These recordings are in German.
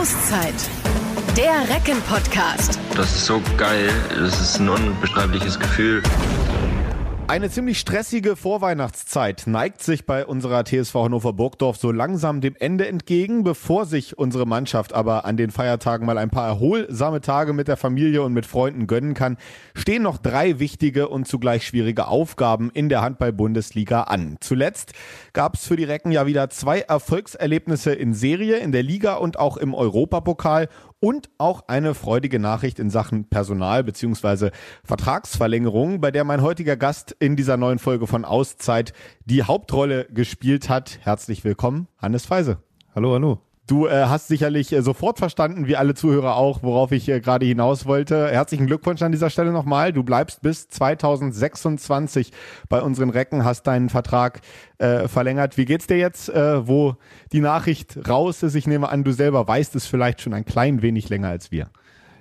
Auszeit. Der Recken-Podcast. Das ist so geil. Das ist ein unbeschreibliches Gefühl. Eine ziemlich stressige Vorweihnachtszeit neigt sich bei unserer TSV Hannover Burgdorf so langsam dem Ende entgegen. Bevor sich unsere Mannschaft aber an den Feiertagen mal ein paar erholsame Tage mit der Familie und mit Freunden gönnen kann, stehen noch drei wichtige und zugleich schwierige Aufgaben in der Handball-Bundesliga an. Zuletzt gab es für die Recken ja wieder zwei Erfolgserlebnisse in Serie, in der Liga und auch im Europapokal und auch eine freudige Nachricht in Sachen Personal bzw. Vertragsverlängerung, bei der mein heutiger Gast in dieser neuen Folge von Auszeit die Hauptrolle gespielt hat. Herzlich willkommen, Hannes Feise. Hallo, hallo. Du äh, hast sicherlich äh, sofort verstanden, wie alle Zuhörer auch, worauf ich äh, gerade hinaus wollte. Herzlichen Glückwunsch an dieser Stelle nochmal. Du bleibst bis 2026 bei unseren Recken, hast deinen Vertrag äh, verlängert. Wie geht's dir jetzt, äh, wo die Nachricht raus ist? Ich nehme an, du selber weißt es vielleicht schon ein klein wenig länger als wir.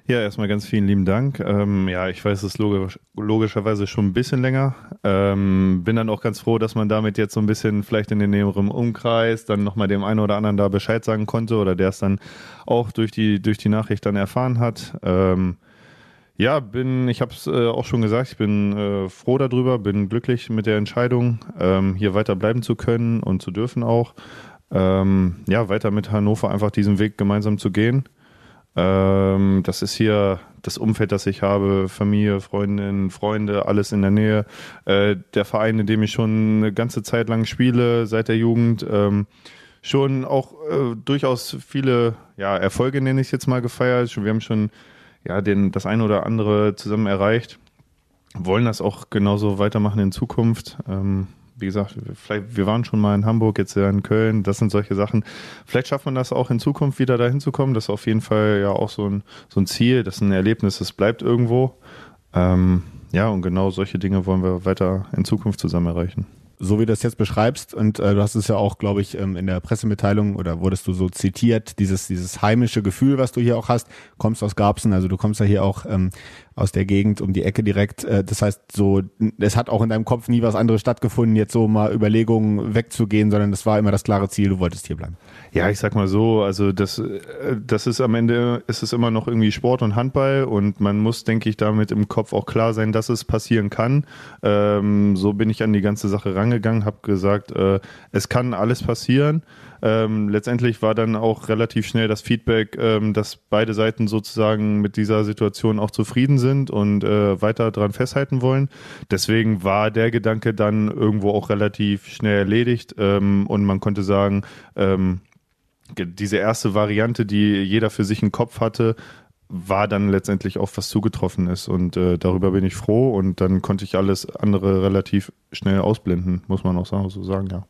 Ja, erstmal ganz vielen lieben Dank. Ähm, ja, ich weiß es logisch, logischerweise schon ein bisschen länger. Ähm, bin dann auch ganz froh, dass man damit jetzt so ein bisschen vielleicht in den näheren Umkreis dann nochmal dem einen oder anderen da Bescheid sagen konnte oder der es dann auch durch die, durch die Nachricht dann erfahren hat. Ähm, ja, bin, ich habe es äh, auch schon gesagt, ich bin äh, froh darüber, bin glücklich mit der Entscheidung, ähm, hier weiter bleiben zu können und zu dürfen auch. Ähm, ja, weiter mit Hannover einfach diesen Weg gemeinsam zu gehen. Ähm, das ist hier das Umfeld, das ich habe, Familie, Freundinnen, Freunde, alles in der Nähe. Äh, der Verein, in dem ich schon eine ganze Zeit lang spiele, seit der Jugend. Ähm, schon auch äh, durchaus viele ja, Erfolge, nenne ich es jetzt mal, gefeiert. Wir haben schon ja, den, das eine oder andere zusammen erreicht. Wollen das auch genauso weitermachen in Zukunft. Ähm, wie gesagt, vielleicht, wir waren schon mal in Hamburg, jetzt ja in Köln, das sind solche Sachen. Vielleicht schafft man das auch in Zukunft wieder dahin zu kommen. Das ist auf jeden Fall ja auch so ein, so ein Ziel, das ist ein Erlebnis, das bleibt irgendwo. Ähm, ja, und genau solche Dinge wollen wir weiter in Zukunft zusammen erreichen so wie du das jetzt beschreibst, und äh, du hast es ja auch, glaube ich, ähm, in der Pressemitteilung oder wurdest du so zitiert, dieses, dieses heimische Gefühl, was du hier auch hast, kommst aus Garbsen, also du kommst ja hier auch ähm, aus der Gegend um die Ecke direkt. Äh, das heißt, so, es hat auch in deinem Kopf nie was anderes stattgefunden, jetzt so mal Überlegungen wegzugehen, sondern das war immer das klare Ziel, du wolltest hier bleiben. Ja, ich sag mal so, also das, äh, das ist am Ende, ist es immer noch irgendwie Sport und Handball und man muss, denke ich, damit im Kopf auch klar sein, dass es passieren kann. Ähm, so bin ich an die ganze Sache rangegangen, habe gesagt, äh, es kann alles passieren. Ähm, letztendlich war dann auch relativ schnell das Feedback, ähm, dass beide Seiten sozusagen mit dieser Situation auch zufrieden sind und äh, weiter dran festhalten wollen. Deswegen war der Gedanke dann irgendwo auch relativ schnell erledigt ähm, und man konnte sagen, ähm, diese erste Variante, die jeder für sich im Kopf hatte, war dann letztendlich auf was zugetroffen ist. Und äh, darüber bin ich froh und dann konnte ich alles andere relativ schnell ausblenden, muss man auch so sagen, ja.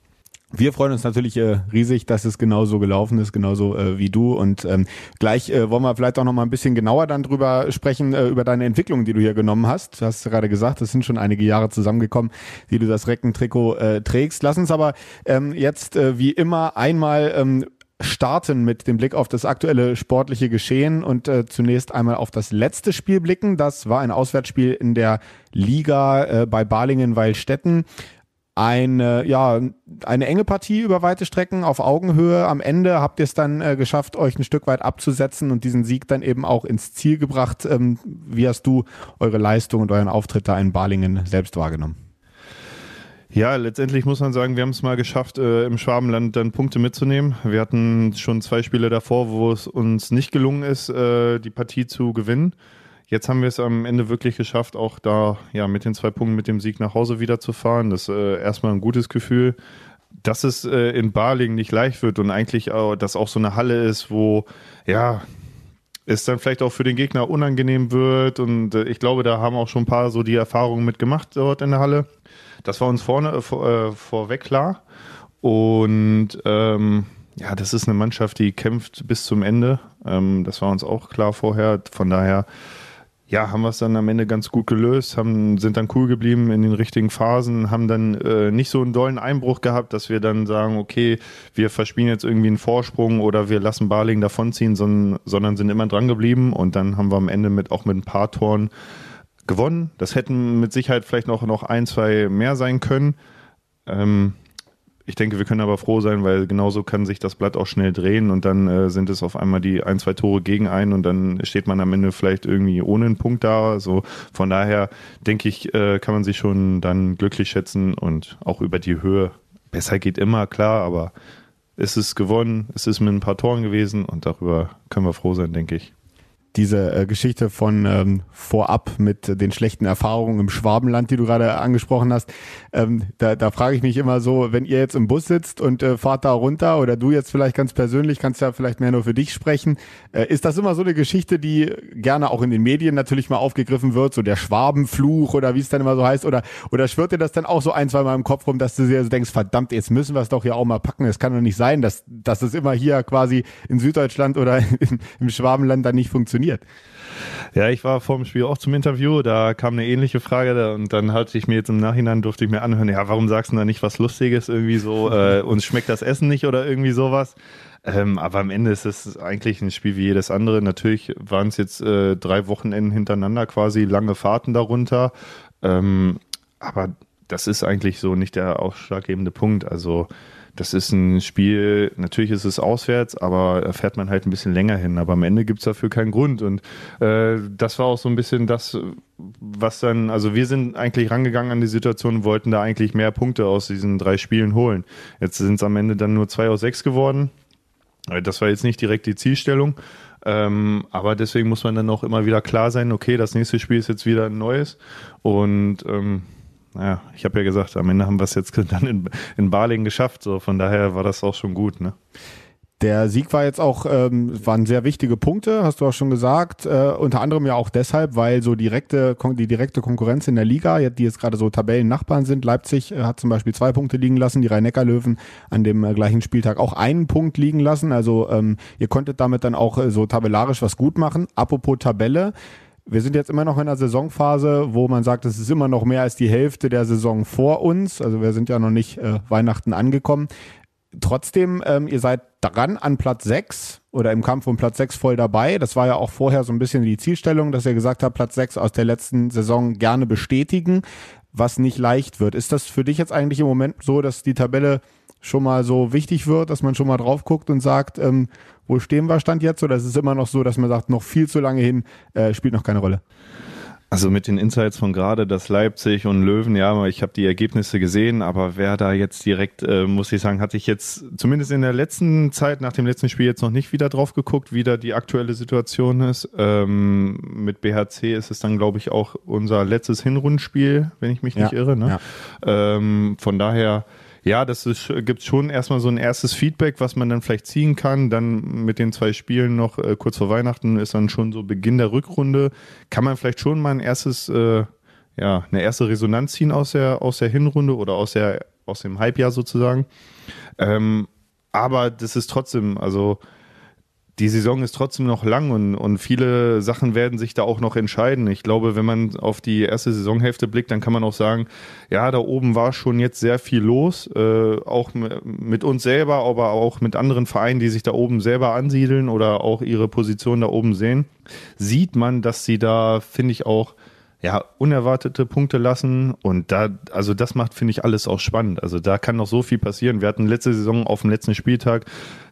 Wir freuen uns natürlich äh, riesig, dass es genauso gelaufen ist, genauso äh, wie du. Und ähm, gleich äh, wollen wir vielleicht auch noch mal ein bisschen genauer dann drüber sprechen, äh, über deine Entwicklung, die du hier genommen hast. Du hast gerade gesagt, es sind schon einige Jahre zusammengekommen, wie du das Reckentrikot äh, trägst. Lass uns aber ähm, jetzt äh, wie immer einmal ähm, starten mit dem Blick auf das aktuelle sportliche Geschehen und äh, zunächst einmal auf das letzte Spiel blicken. Das war ein Auswärtsspiel in der Liga äh, bei Balingen-Weilstetten. Eine, äh, ja, eine enge Partie über weite Strecken auf Augenhöhe. Am Ende habt ihr es dann äh, geschafft, euch ein Stück weit abzusetzen und diesen Sieg dann eben auch ins Ziel gebracht. Ähm, wie hast du eure Leistung und euren Auftritt da in Balingen selbst wahrgenommen? Ja, letztendlich muss man sagen, wir haben es mal geschafft, äh, im Schwabenland dann Punkte mitzunehmen. Wir hatten schon zwei Spiele davor, wo es uns nicht gelungen ist, äh, die Partie zu gewinnen. Jetzt haben wir es am Ende wirklich geschafft, auch da ja mit den zwei Punkten mit dem Sieg nach Hause wiederzufahren. Das ist äh, erstmal ein gutes Gefühl. Dass es äh, in Barling nicht leicht wird und eigentlich auch, dass auch so eine Halle ist, wo ja es dann vielleicht auch für den Gegner unangenehm wird. Und äh, ich glaube, da haben auch schon ein paar so die Erfahrungen mitgemacht dort in der Halle. Das war uns vorne äh, vor, äh, vorweg klar. Und ähm, ja, das ist eine Mannschaft, die kämpft bis zum Ende. Ähm, das war uns auch klar vorher. Von daher, ja, haben wir es dann am Ende ganz gut gelöst, haben, sind dann cool geblieben in den richtigen Phasen, haben dann äh, nicht so einen dollen Einbruch gehabt, dass wir dann sagen, okay, wir verspielen jetzt irgendwie einen Vorsprung oder wir lassen Barling davonziehen, sondern, sondern sind immer dran geblieben und dann haben wir am Ende mit auch mit ein paar Toren gewonnen. Das hätten mit Sicherheit vielleicht noch, noch ein, zwei mehr sein können. Ähm, ich denke, wir können aber froh sein, weil genauso kann sich das Blatt auch schnell drehen und dann äh, sind es auf einmal die ein, zwei Tore gegen einen und dann steht man am Ende vielleicht irgendwie ohne einen Punkt da. Also von daher denke ich, äh, kann man sich schon dann glücklich schätzen und auch über die Höhe. Besser geht immer, klar, aber es ist gewonnen, es ist mit ein paar Toren gewesen und darüber können wir froh sein, denke ich diese äh, Geschichte von ähm, vorab mit den schlechten Erfahrungen im Schwabenland, die du gerade angesprochen hast. Ähm, da da frage ich mich immer so, wenn ihr jetzt im Bus sitzt und äh, fahrt da runter oder du jetzt vielleicht ganz persönlich, kannst ja vielleicht mehr nur für dich sprechen. Äh, ist das immer so eine Geschichte, die gerne auch in den Medien natürlich mal aufgegriffen wird, so der Schwabenfluch oder wie es dann immer so heißt? Oder, oder schwirrt dir das dann auch so ein, zwei Mal im Kopf rum, dass du dir so denkst, verdammt, jetzt müssen wir es doch ja auch mal packen. Es kann doch nicht sein, dass, dass es immer hier quasi in Süddeutschland oder in, im Schwabenland dann nicht funktioniert funktioniert. Ja, ich war vor dem Spiel auch zum Interview, da kam eine ähnliche Frage da, und dann hatte ich mir jetzt im Nachhinein, durfte ich mir anhören, ja, warum sagst du da nicht was Lustiges irgendwie so, äh, uns schmeckt das Essen nicht oder irgendwie sowas. Ähm, aber am Ende ist es eigentlich ein Spiel wie jedes andere. Natürlich waren es jetzt äh, drei Wochenenden hintereinander quasi, lange Fahrten darunter. Ähm, aber das ist eigentlich so nicht der ausschlaggebende Punkt. Also das ist ein Spiel, natürlich ist es auswärts, aber da fährt man halt ein bisschen länger hin. Aber am Ende gibt es dafür keinen Grund. Und äh, das war auch so ein bisschen das, was dann, also wir sind eigentlich rangegangen an die Situation und wollten da eigentlich mehr Punkte aus diesen drei Spielen holen. Jetzt sind es am Ende dann nur zwei aus sechs geworden. Äh, das war jetzt nicht direkt die Zielstellung. Ähm, aber deswegen muss man dann auch immer wieder klar sein, okay, das nächste Spiel ist jetzt wieder ein neues. Und ähm, naja, ich habe ja gesagt, am Ende haben wir es jetzt dann in, in Balingen geschafft. So, von daher war das auch schon gut. Ne? Der Sieg war jetzt auch, ähm, waren sehr wichtige Punkte, hast du auch schon gesagt. Äh, unter anderem ja auch deshalb, weil so direkte, die direkte Konkurrenz in der Liga, die jetzt gerade so Tabellennachbarn sind, Leipzig äh, hat zum Beispiel zwei Punkte liegen lassen, die Rhein-Neckar-Löwen an dem äh, gleichen Spieltag auch einen Punkt liegen lassen. Also ähm, ihr konntet damit dann auch äh, so tabellarisch was gut machen. Apropos Tabelle, wir sind jetzt immer noch in einer Saisonphase, wo man sagt, es ist immer noch mehr als die Hälfte der Saison vor uns. Also wir sind ja noch nicht äh, Weihnachten angekommen. Trotzdem, ähm, ihr seid dran an Platz 6 oder im Kampf um Platz 6 voll dabei. Das war ja auch vorher so ein bisschen die Zielstellung, dass ihr gesagt habt, Platz 6 aus der letzten Saison gerne bestätigen, was nicht leicht wird. Ist das für dich jetzt eigentlich im Moment so, dass die Tabelle schon mal so wichtig wird, dass man schon mal drauf guckt und sagt, ähm, wo stehen wir Stand jetzt? Oder ist es immer noch so, dass man sagt, noch viel zu lange hin, äh, spielt noch keine Rolle? Also mit den Insights von gerade, dass Leipzig und Löwen, ja, ich habe die Ergebnisse gesehen, aber wer da jetzt direkt, äh, muss ich sagen, hatte ich jetzt zumindest in der letzten Zeit, nach dem letzten Spiel jetzt noch nicht wieder drauf geguckt, wie da die aktuelle Situation ist. Ähm, mit BHC ist es dann, glaube ich, auch unser letztes Hinrundspiel, wenn ich mich ja, nicht irre. Ne? Ja. Ähm, von daher ja, das ist, gibt schon erstmal so ein erstes Feedback, was man dann vielleicht ziehen kann. Dann mit den zwei Spielen noch äh, kurz vor Weihnachten ist dann schon so Beginn der Rückrunde. Kann man vielleicht schon mal ein erstes, äh, ja, eine erste Resonanz ziehen aus der, aus der Hinrunde oder aus, der, aus dem Halbjahr sozusagen. Ähm, aber das ist trotzdem, also die Saison ist trotzdem noch lang und, und viele Sachen werden sich da auch noch entscheiden. Ich glaube, wenn man auf die erste Saisonhälfte blickt, dann kann man auch sagen, ja, da oben war schon jetzt sehr viel los, äh, auch mit uns selber, aber auch mit anderen Vereinen, die sich da oben selber ansiedeln oder auch ihre Position da oben sehen, sieht man, dass sie da, finde ich, auch ja, unerwartete Punkte lassen. Und da, also das macht, finde ich, alles auch spannend. Also da kann noch so viel passieren. Wir hatten letzte Saison auf dem letzten Spieltag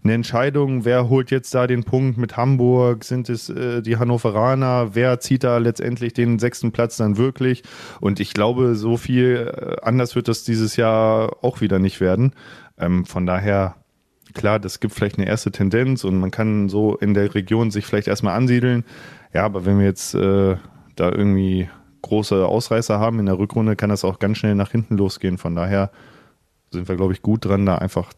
eine Entscheidung, wer holt jetzt da den Punkt mit Hamburg? Sind es äh, die Hannoveraner? Wer zieht da letztendlich den sechsten Platz dann wirklich? Und ich glaube, so viel äh, anders wird das dieses Jahr auch wieder nicht werden. Ähm, von daher, klar, das gibt vielleicht eine erste Tendenz und man kann so in der Region sich vielleicht erstmal ansiedeln. Ja, aber wenn wir jetzt äh, da irgendwie große Ausreißer haben in der Rückrunde, kann das auch ganz schnell nach hinten losgehen. Von daher sind wir, glaube ich, gut dran, da einfach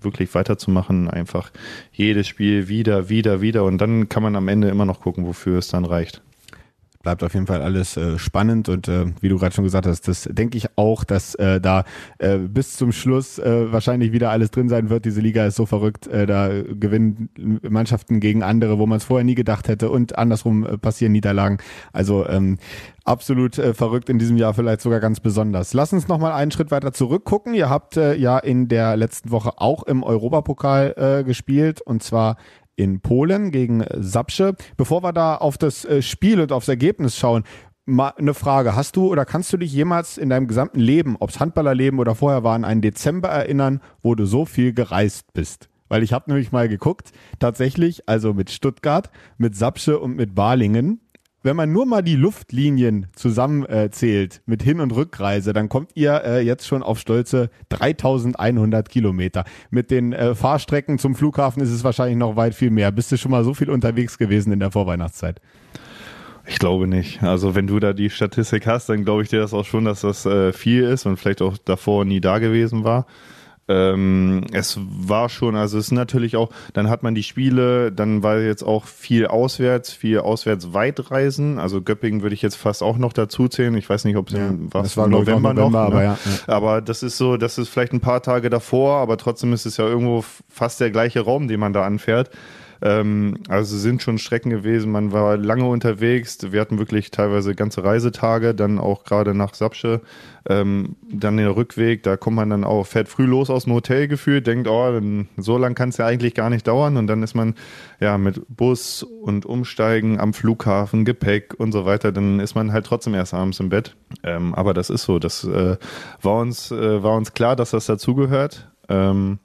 wirklich weiterzumachen. Einfach jedes Spiel wieder, wieder, wieder. Und dann kann man am Ende immer noch gucken, wofür es dann reicht bleibt auf jeden Fall alles äh, spannend und äh, wie du gerade schon gesagt hast, das denke ich auch, dass äh, da äh, bis zum Schluss äh, wahrscheinlich wieder alles drin sein wird. Diese Liga ist so verrückt, äh, da gewinnen Mannschaften gegen andere, wo man es vorher nie gedacht hätte und andersrum äh, passieren Niederlagen. Also ähm, absolut äh, verrückt in diesem Jahr, vielleicht sogar ganz besonders. Lass uns nochmal einen Schritt weiter zurückgucken. Ihr habt äh, ja in der letzten Woche auch im Europapokal äh, gespielt und zwar in Polen gegen äh, Sapsche. Bevor wir da auf das äh, Spiel und aufs Ergebnis schauen, mal eine Frage. Hast du oder kannst du dich jemals in deinem gesamten Leben, ob es Handballerleben oder vorher war, an einen Dezember erinnern, wo du so viel gereist bist? Weil ich habe nämlich mal geguckt, tatsächlich, also mit Stuttgart, mit Sapsche und mit Balingen, wenn man nur mal die Luftlinien zusammenzählt äh, mit Hin- und Rückreise, dann kommt ihr äh, jetzt schon auf stolze 3100 Kilometer. Mit den äh, Fahrstrecken zum Flughafen ist es wahrscheinlich noch weit viel mehr. Bist du schon mal so viel unterwegs gewesen in der Vorweihnachtszeit? Ich glaube nicht. Also wenn du da die Statistik hast, dann glaube ich dir das auch schon, dass das äh, viel ist und vielleicht auch davor nie da gewesen war ähm, es war schon, also es ist natürlich auch, dann hat man die Spiele, dann war jetzt auch viel auswärts, viel auswärts weitreisen. Also Göppingen würde ich jetzt fast auch noch dazu zählen. Ich weiß nicht, ob es ja, im, was war November, November, noch. Ne? ja, ja. aber das ist so, das ist vielleicht ein paar Tage davor, aber trotzdem ist es ja irgendwo fast der gleiche Raum, den man da anfährt. Ähm, also sind schon Strecken gewesen, man war lange unterwegs, wir hatten wirklich teilweise ganze Reisetage, dann auch gerade nach Sapsche, ähm, dann den Rückweg, da kommt man dann auch, fährt früh los aus dem Hotel gefühlt, denkt, oh, dann, so lange kann es ja eigentlich gar nicht dauern und dann ist man ja mit Bus und Umsteigen am Flughafen, Gepäck und so weiter, dann ist man halt trotzdem erst abends im Bett. Ähm, aber das ist so, das äh, war, uns, äh, war uns klar, dass das dazugehört. Ähm,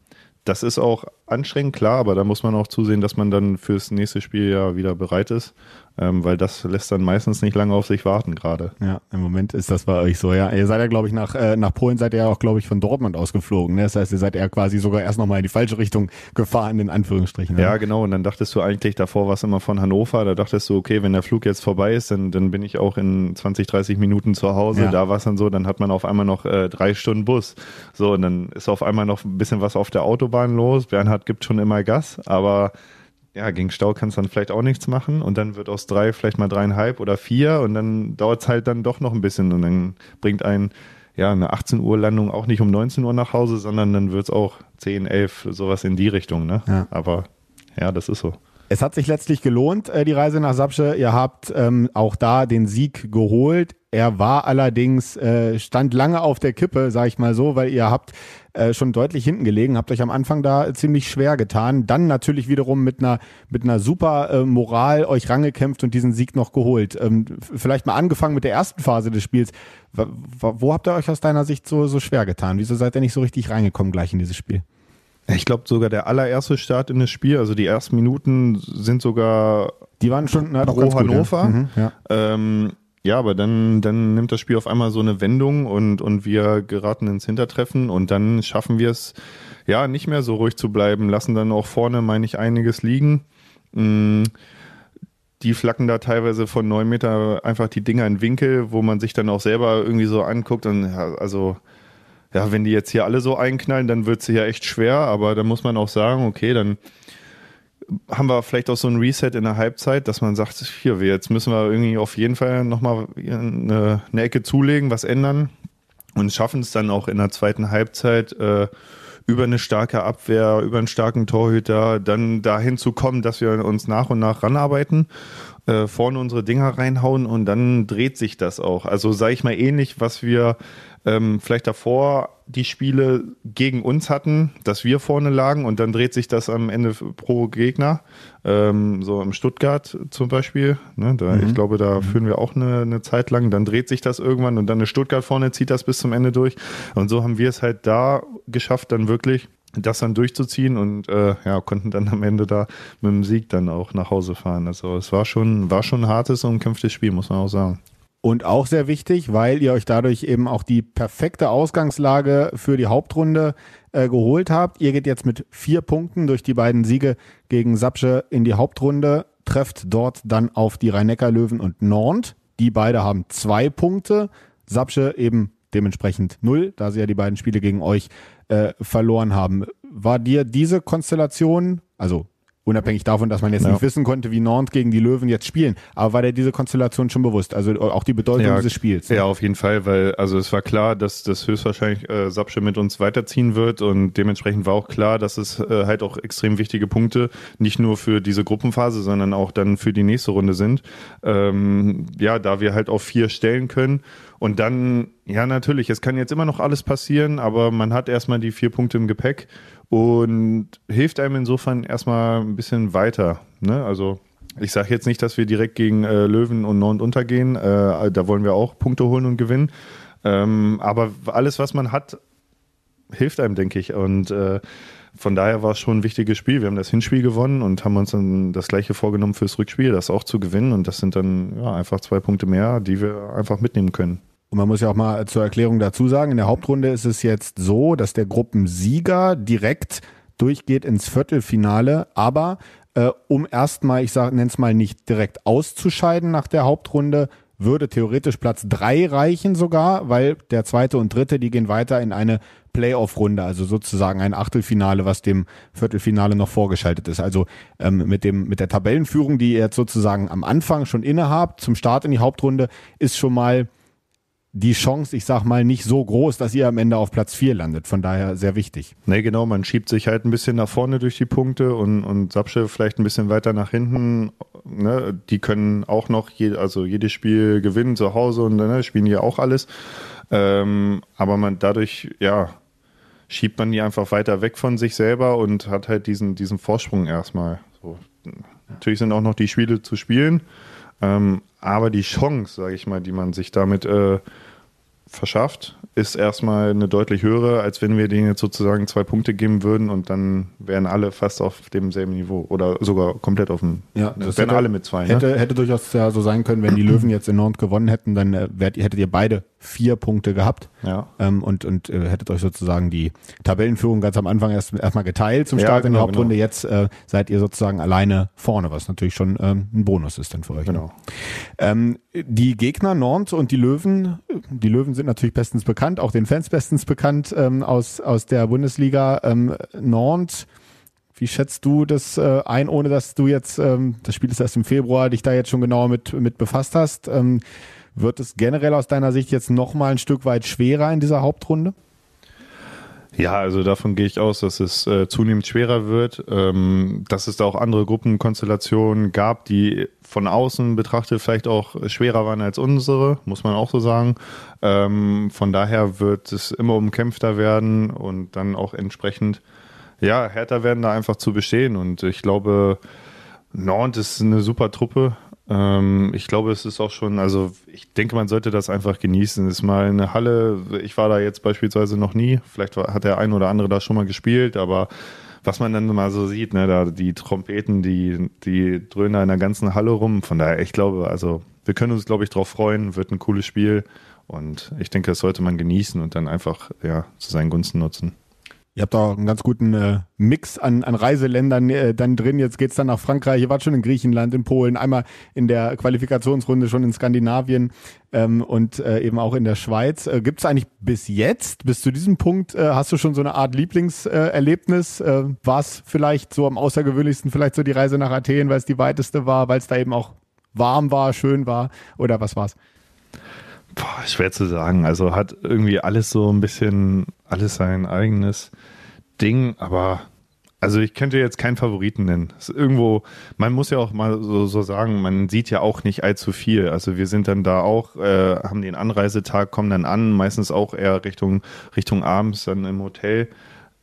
das ist auch anstrengend, klar, aber da muss man auch zusehen, dass man dann fürs nächste Spiel ja wieder bereit ist, ähm, weil das lässt dann meistens nicht lange auf sich warten gerade. Ja, im Moment ist das bei euch so, ja. Ihr seid ja, glaube ich, nach, äh, nach Polen seid ihr ja auch, glaube ich, von Dortmund ausgeflogen. Ne? Das heißt, ihr seid ja quasi sogar erst nochmal in die falsche Richtung gefahren, in Anführungsstrichen. Ne? Ja, genau. Und dann dachtest du eigentlich, davor war es immer von Hannover, da dachtest du, okay, wenn der Flug jetzt vorbei ist, dann, dann bin ich auch in 20, 30 Minuten zu Hause. Ja. Da war es dann so, dann hat man auf einmal noch äh, drei Stunden Bus. So, und dann ist auf einmal noch ein bisschen was auf der Autobahn los. Bernhard hat, gibt schon immer Gas, aber ja, gegen Stau kannst du dann vielleicht auch nichts machen und dann wird aus drei vielleicht mal dreieinhalb oder vier und dann dauert es halt dann doch noch ein bisschen und dann bringt ein ja, eine 18 Uhr Landung auch nicht um 19 Uhr nach Hause, sondern dann wird es auch 10, 11, sowas in die Richtung. Ne? Ja. Aber ja, das ist so. Es hat sich letztlich gelohnt, äh, die Reise nach Sapsche. Ihr habt ähm, auch da den Sieg geholt. Er war allerdings, äh, stand lange auf der Kippe, sag ich mal so, weil ihr habt äh, schon deutlich hinten gelegen, habt euch am Anfang da ziemlich schwer getan, dann natürlich wiederum mit einer mit einer super äh, Moral euch rangekämpft und diesen Sieg noch geholt. Ähm, vielleicht mal angefangen mit der ersten Phase des Spiels. Wo, wo habt ihr euch aus deiner Sicht so so schwer getan? Wieso seid ihr nicht so richtig reingekommen gleich in dieses Spiel? Ich glaube sogar der allererste Start in das Spiel, also die ersten Minuten sind sogar die waren schon na, pro Hannover. Mhm, ja. ähm, ja, aber dann, dann nimmt das Spiel auf einmal so eine Wendung und, und wir geraten ins Hintertreffen und dann schaffen wir es, ja, nicht mehr so ruhig zu bleiben, lassen dann auch vorne, meine ich, einiges liegen. Mm, die flacken da teilweise von neun Meter einfach die Dinger in Winkel, wo man sich dann auch selber irgendwie so anguckt und also, ja, wenn die jetzt hier alle so einknallen, dann wird es ja echt schwer, aber da muss man auch sagen, okay, dann haben wir vielleicht auch so ein Reset in der Halbzeit, dass man sagt, hier, jetzt müssen wir irgendwie auf jeden Fall nochmal eine, eine Ecke zulegen, was ändern und schaffen es dann auch in der zweiten Halbzeit äh, über eine starke Abwehr, über einen starken Torhüter, dann dahin zu kommen, dass wir uns nach und nach ranarbeiten äh, vorne unsere Dinger reinhauen und dann dreht sich das auch. Also sage ich mal ähnlich, was wir ähm, vielleicht davor die Spiele gegen uns hatten, dass wir vorne lagen und dann dreht sich das am Ende pro Gegner. Ähm, so im Stuttgart zum Beispiel. Ne, da, mhm. Ich glaube, da mhm. führen wir auch eine, eine, Zeit lang. Dann dreht sich das irgendwann und dann ist Stuttgart vorne, zieht das bis zum Ende durch. Und so haben wir es halt da geschafft, dann wirklich das dann durchzuziehen und äh, ja, konnten dann am Ende da mit dem Sieg dann auch nach Hause fahren. Also es war schon, war schon ein hartes und umkämpftes Spiel, muss man auch sagen. Und auch sehr wichtig, weil ihr euch dadurch eben auch die perfekte Ausgangslage für die Hauptrunde äh, geholt habt. Ihr geht jetzt mit vier Punkten durch die beiden Siege gegen Sapsche in die Hauptrunde, trefft dort dann auf die Rhein-Neckar-Löwen und Nord. Die beide haben zwei Punkte. Sapsche eben dementsprechend null, da sie ja die beiden Spiele gegen euch äh, verloren haben. War dir diese Konstellation, also Unabhängig davon, dass man jetzt ja. nicht wissen konnte, wie Nantes gegen die Löwen jetzt spielen. Aber war dir diese Konstellation schon bewusst? Also auch die Bedeutung ja, dieses Spiels? Ne? Ja, auf jeden Fall, weil also es war klar, dass das höchstwahrscheinlich äh, Sapsche mit uns weiterziehen wird und dementsprechend war auch klar, dass es äh, halt auch extrem wichtige Punkte nicht nur für diese Gruppenphase, sondern auch dann für die nächste Runde sind. Ähm, ja, da wir halt auf vier stellen können und dann ja, natürlich. Es kann jetzt immer noch alles passieren, aber man hat erstmal die vier Punkte im Gepäck und hilft einem insofern erstmal ein bisschen weiter. Ne? Also ich sage jetzt nicht, dass wir direkt gegen äh, Löwen und Nord untergehen. Äh, da wollen wir auch Punkte holen und gewinnen. Ähm, aber alles, was man hat, hilft einem, denke ich. Und äh, von daher war es schon ein wichtiges Spiel. Wir haben das Hinspiel gewonnen und haben uns dann das gleiche vorgenommen fürs Rückspiel, das auch zu gewinnen. Und das sind dann ja, einfach zwei Punkte mehr, die wir einfach mitnehmen können. Und man muss ja auch mal zur Erklärung dazu sagen, in der Hauptrunde ist es jetzt so, dass der Gruppensieger direkt durchgeht ins Viertelfinale, aber äh, um erstmal, ich nenne es mal nicht direkt auszuscheiden nach der Hauptrunde, würde theoretisch Platz drei reichen sogar, weil der zweite und dritte, die gehen weiter in eine Playoff-Runde, also sozusagen ein Achtelfinale, was dem Viertelfinale noch vorgeschaltet ist. Also ähm, mit, dem, mit der Tabellenführung, die ihr jetzt sozusagen am Anfang schon innehabt, zum Start in die Hauptrunde, ist schon mal die Chance, ich sag mal, nicht so groß, dass ihr am Ende auf Platz 4 landet. Von daher sehr wichtig. Ne, genau, man schiebt sich halt ein bisschen nach vorne durch die Punkte und, und Sapsche vielleicht ein bisschen weiter nach hinten. Ne? Die können auch noch, je, also jedes Spiel gewinnen zu Hause und ne, spielen hier auch alles. Ähm, aber man dadurch, ja, schiebt man die einfach weiter weg von sich selber und hat halt diesen, diesen Vorsprung erstmal. So. Natürlich sind auch noch die Spiele zu spielen. Ähm, aber die Chance, sage ich mal, die man sich damit äh, verschafft, ist erstmal eine deutlich höhere, als wenn wir denen jetzt sozusagen zwei Punkte geben würden und dann wären alle fast auf demselben Niveau oder sogar komplett auf dem. Ja, ne, das wären hätte, alle mit zwei. Ne? Hätte, ne? hätte durchaus ja so sein können, wenn die Löwen jetzt in Nord gewonnen hätten, dann äh, hättet ihr beide vier Punkte gehabt ja. ähm, und, und äh, hättet euch sozusagen die Tabellenführung ganz am Anfang erst erstmal geteilt zum Start ja, genau, in der Hauptrunde. Genau. Jetzt äh, seid ihr sozusagen alleine vorne, was natürlich schon ähm, ein Bonus ist dann für euch. Ne? Genau. Ähm, die Gegner Nantes und die Löwen, äh, die Löwen sind natürlich bestens bekannt, auch den Fans bestens bekannt ähm, aus, aus der Bundesliga. Ähm, Nantes wie schätzt du das äh, ein, ohne dass du jetzt, ähm, das Spiel ist erst im Februar, dich da jetzt schon genauer mit, mit befasst hast? Ähm, wird es generell aus deiner Sicht jetzt nochmal ein Stück weit schwerer in dieser Hauptrunde? Ja, also davon gehe ich aus, dass es äh, zunehmend schwerer wird, ähm, dass es da auch andere Gruppenkonstellationen gab, die von außen betrachtet vielleicht auch schwerer waren als unsere, muss man auch so sagen. Ähm, von daher wird es immer umkämpfter werden und dann auch entsprechend ja, härter werden, da einfach zu bestehen. Und ich glaube, Nord ist eine super Truppe. Ähm, ich glaube, es ist auch schon, also ich denke, man sollte das einfach genießen. Es Ist mal eine Halle, ich war da jetzt beispielsweise noch nie, vielleicht hat der ein oder andere da schon mal gespielt, aber was man dann mal so sieht, ne, da die Trompeten, die, die dröhnen da in der ganzen Halle rum. Von daher, ich glaube, also wir können uns, glaube ich, darauf freuen, wird ein cooles Spiel und ich denke, das sollte man genießen und dann einfach ja, zu seinen Gunsten nutzen. Ihr habt da einen ganz guten äh, Mix an, an Reiseländern äh, dann drin. Jetzt geht's dann nach Frankreich. Ihr wart schon in Griechenland, in Polen, einmal in der Qualifikationsrunde schon in Skandinavien ähm, und äh, eben auch in der Schweiz. Äh, Gibt eigentlich bis jetzt, bis zu diesem Punkt, äh, hast du schon so eine Art Lieblingserlebnis? Äh, äh war vielleicht so am außergewöhnlichsten, vielleicht so die Reise nach Athen, weil es die weiteste war, weil es da eben auch warm war, schön war? Oder was war's? Boah, schwer zu sagen. Also hat irgendwie alles so ein bisschen, alles sein eigenes Ding, aber also ich könnte jetzt keinen Favoriten nennen. Ist irgendwo, man muss ja auch mal so, so, sagen, man sieht ja auch nicht allzu viel. Also wir sind dann da auch, äh, haben den Anreisetag, kommen dann an, meistens auch eher Richtung, Richtung abends dann im Hotel.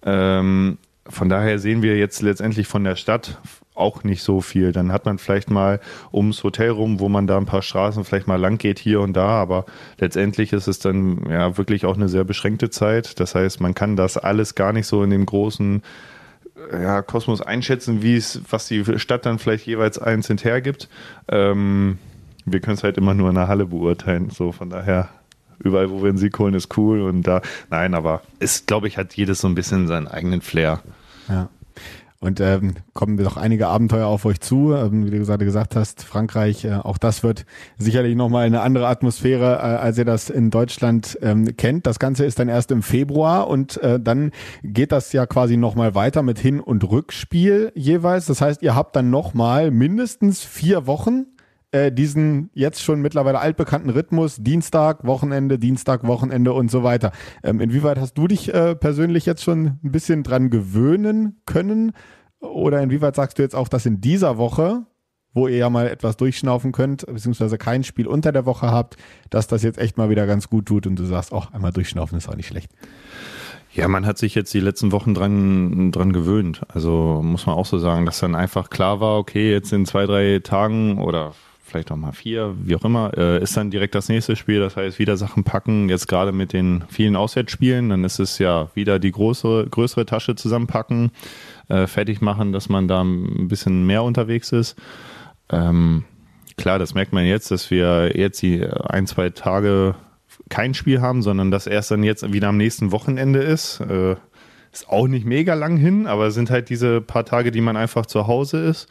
Ähm, von daher sehen wir jetzt letztendlich von der Stadt auch nicht so viel. Dann hat man vielleicht mal ums Hotel rum, wo man da ein paar Straßen vielleicht mal lang geht, hier und da, aber letztendlich ist es dann ja wirklich auch eine sehr beschränkte Zeit. Das heißt, man kann das alles gar nicht so in dem großen ja, Kosmos einschätzen, wie es, was die Stadt dann vielleicht jeweils eins hergibt. Ähm, wir können es halt immer nur in der Halle beurteilen, so von daher überall, wo wir einen Sieg holen, ist cool und da, nein, aber ist, glaube ich, hat jedes so ein bisschen seinen eigenen Flair. Ja. Und ähm, kommen noch einige Abenteuer auf euch zu. Ähm, wie du gerade gesagt hast, Frankreich, äh, auch das wird sicherlich nochmal eine andere Atmosphäre, äh, als ihr das in Deutschland ähm, kennt. Das Ganze ist dann erst im Februar und äh, dann geht das ja quasi nochmal weiter mit Hin- und Rückspiel jeweils. Das heißt, ihr habt dann nochmal mindestens vier Wochen äh, diesen jetzt schon mittlerweile altbekannten Rhythmus Dienstag, Wochenende, Dienstag, Wochenende und so weiter. Ähm, inwieweit hast du dich äh, persönlich jetzt schon ein bisschen dran gewöhnen können? Oder inwieweit sagst du jetzt auch, dass in dieser Woche, wo ihr ja mal etwas durchschnaufen könnt, beziehungsweise kein Spiel unter der Woche habt, dass das jetzt echt mal wieder ganz gut tut und du sagst, auch einmal durchschnaufen ist auch nicht schlecht. Ja, man hat sich jetzt die letzten Wochen dran, dran gewöhnt. Also muss man auch so sagen, dass dann einfach klar war, okay, jetzt in zwei, drei Tagen oder vielleicht auch mal vier, wie auch immer, äh, ist dann direkt das nächste Spiel. Das heißt, wieder Sachen packen, jetzt gerade mit den vielen Auswärtsspielen, dann ist es ja wieder die größere, größere Tasche zusammenpacken, äh, fertig machen, dass man da ein bisschen mehr unterwegs ist. Ähm, klar, das merkt man jetzt, dass wir jetzt die ein, zwei Tage kein Spiel haben, sondern dass erst dann jetzt wieder am nächsten Wochenende ist. Äh, ist auch nicht mega lang hin, aber es sind halt diese paar Tage, die man einfach zu Hause ist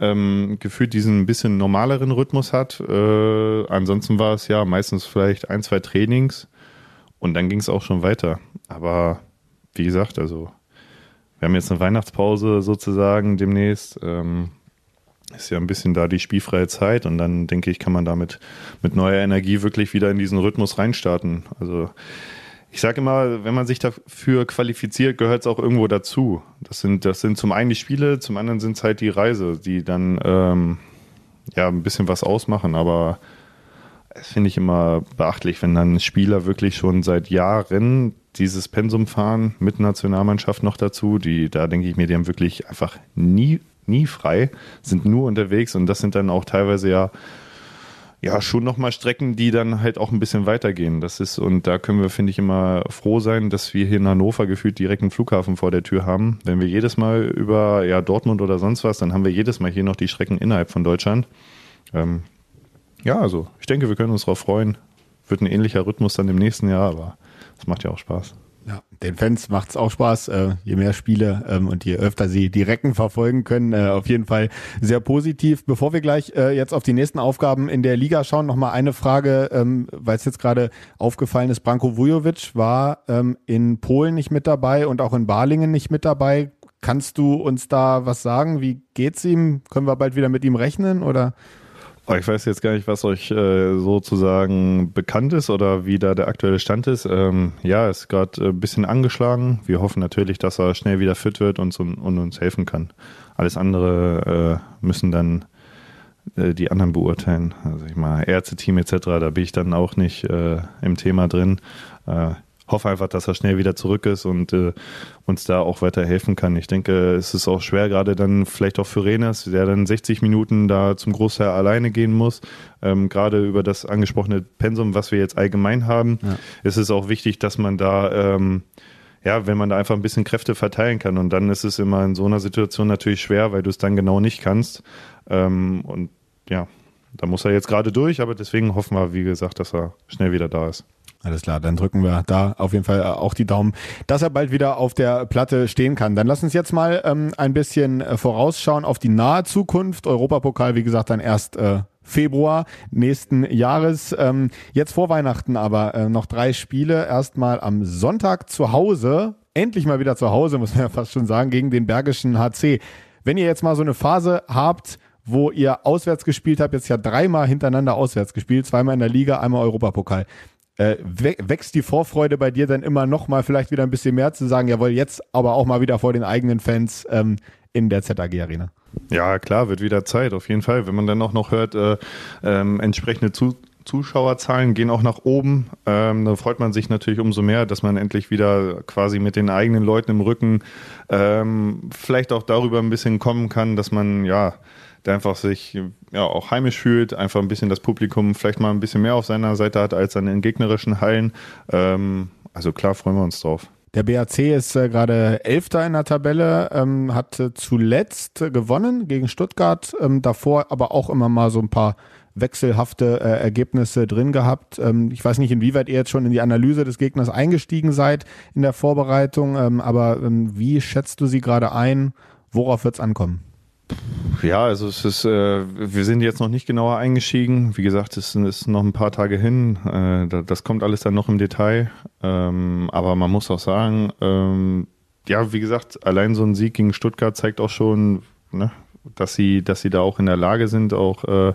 ähm, gefühlt diesen ein bisschen normaleren Rhythmus hat. Äh, ansonsten war es ja meistens vielleicht ein, zwei Trainings und dann ging es auch schon weiter. Aber wie gesagt, also wir haben jetzt eine Weihnachtspause sozusagen demnächst. Ähm, ist ja ein bisschen da die spielfreie Zeit und dann denke ich, kann man damit mit neuer Energie wirklich wieder in diesen Rhythmus reinstarten. Also ich sage immer, wenn man sich dafür qualifiziert, gehört es auch irgendwo dazu. Das sind, das sind zum einen die Spiele, zum anderen sind es halt die Reise, die dann ähm, ja ein bisschen was ausmachen. Aber das finde ich immer beachtlich, wenn dann Spieler wirklich schon seit Jahren dieses Pensum fahren, mit Nationalmannschaft noch dazu. Die, da denke ich mir, die haben wirklich einfach nie, nie frei, sind nur unterwegs und das sind dann auch teilweise ja ja, schon nochmal Strecken, die dann halt auch ein bisschen weitergehen. Das ist, und da können wir, finde ich, immer froh sein, dass wir hier in Hannover gefühlt direkt einen Flughafen vor der Tür haben. Wenn wir jedes Mal über ja, Dortmund oder sonst was, dann haben wir jedes Mal hier noch die Strecken innerhalb von Deutschland. Ähm, ja, also ich denke, wir können uns darauf freuen. Wird ein ähnlicher Rhythmus dann im nächsten Jahr, aber es macht ja auch Spaß. Ja, den Fans macht's auch Spaß, äh, je mehr Spiele ähm, und je öfter sie die Recken verfolgen können. Äh, auf jeden Fall sehr positiv. Bevor wir gleich äh, jetzt auf die nächsten Aufgaben in der Liga schauen, nochmal eine Frage, ähm, weil es jetzt gerade aufgefallen ist, Branko Vujovic war ähm, in Polen nicht mit dabei und auch in Balingen nicht mit dabei. Kannst du uns da was sagen? Wie geht's ihm? Können wir bald wieder mit ihm rechnen oder? Ich weiß jetzt gar nicht, was euch äh, sozusagen bekannt ist oder wie da der aktuelle Stand ist. Ähm, ja, ist gerade ein äh, bisschen angeschlagen. Wir hoffen natürlich, dass er schnell wieder fit wird und, und uns helfen kann. Alles andere äh, müssen dann äh, die anderen beurteilen. Also ich mal Ärzte-Team etc., da bin ich dann auch nicht äh, im Thema drin. Äh, hoffe einfach, dass er schnell wieder zurück ist und äh, uns da auch weiter helfen kann. Ich denke, es ist auch schwer, gerade dann vielleicht auch für Renas, der dann 60 Minuten da zum Großteil alleine gehen muss. Ähm, gerade über das angesprochene Pensum, was wir jetzt allgemein haben, ja. ist es auch wichtig, dass man da ähm, ja, wenn man da einfach ein bisschen Kräfte verteilen kann. Und dann ist es immer in so einer Situation natürlich schwer, weil du es dann genau nicht kannst. Ähm, und ja, da muss er jetzt gerade durch, aber deswegen hoffen wir, wie gesagt, dass er schnell wieder da ist. Alles klar, dann drücken wir da auf jeden Fall äh, auch die Daumen, dass er bald wieder auf der Platte stehen kann. Dann lass uns jetzt mal ähm, ein bisschen äh, vorausschauen auf die nahe Zukunft. Europapokal, wie gesagt, dann erst äh, Februar nächsten Jahres. Ähm, jetzt vor Weihnachten aber äh, noch drei Spiele. Erstmal am Sonntag zu Hause, endlich mal wieder zu Hause, muss man ja fast schon sagen, gegen den Bergischen HC. Wenn ihr jetzt mal so eine Phase habt, wo ihr auswärts gespielt habt, jetzt ja dreimal hintereinander auswärts gespielt, zweimal in der Liga, einmal Europapokal. Äh, wächst die Vorfreude bei dir dann immer noch mal vielleicht wieder ein bisschen mehr zu sagen, jawohl, jetzt aber auch mal wieder vor den eigenen Fans ähm, in der ZAG Arena? Ja, klar, wird wieder Zeit, auf jeden Fall. Wenn man dann auch noch hört, äh, ähm, entsprechende zu Zuschauerzahlen gehen auch nach oben. Ähm, da freut man sich natürlich umso mehr, dass man endlich wieder quasi mit den eigenen Leuten im Rücken ähm, vielleicht auch darüber ein bisschen kommen kann, dass man ja der einfach sich ja auch heimisch fühlt, einfach ein bisschen das Publikum vielleicht mal ein bisschen mehr auf seiner Seite hat als an den gegnerischen Hallen. Ähm, also klar freuen wir uns drauf. Der BAC ist äh, gerade Elfter in der Tabelle, ähm, hat äh, zuletzt äh, gewonnen gegen Stuttgart, ähm, davor aber auch immer mal so ein paar wechselhafte äh, Ergebnisse drin gehabt. Ähm, ich weiß nicht, inwieweit ihr jetzt schon in die Analyse des Gegners eingestiegen seid in der Vorbereitung, ähm, aber ähm, wie schätzt du sie gerade ein? Worauf wird es ankommen? ja, also es ist, äh, wir sind jetzt noch nicht genauer eingestiegen. Wie gesagt, es ist noch ein paar Tage hin. Äh, das kommt alles dann noch im Detail. Ähm, aber man muss auch sagen, ähm, ja, wie gesagt, allein so ein Sieg gegen Stuttgart zeigt auch schon, ne, dass sie, dass sie da auch in der Lage sind, auch äh,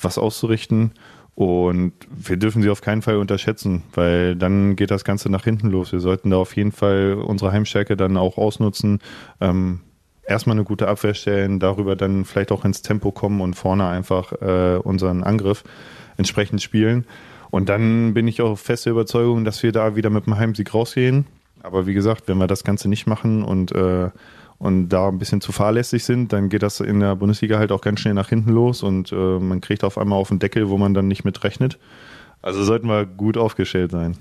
was auszurichten. Und wir dürfen sie auf keinen Fall unterschätzen, weil dann geht das Ganze nach hinten los. Wir sollten da auf jeden Fall unsere Heimstärke dann auch ausnutzen. Ähm, erstmal eine gute Abwehr stellen, darüber dann vielleicht auch ins Tempo kommen und vorne einfach äh, unseren Angriff entsprechend spielen. Und dann bin ich auch feste Überzeugung, dass wir da wieder mit dem Heimsieg rausgehen. Aber wie gesagt, wenn wir das Ganze nicht machen und, äh, und da ein bisschen zu fahrlässig sind, dann geht das in der Bundesliga halt auch ganz schnell nach hinten los und äh, man kriegt auf einmal auf den Deckel, wo man dann nicht mit rechnet. Also sollten wir gut aufgestellt sein.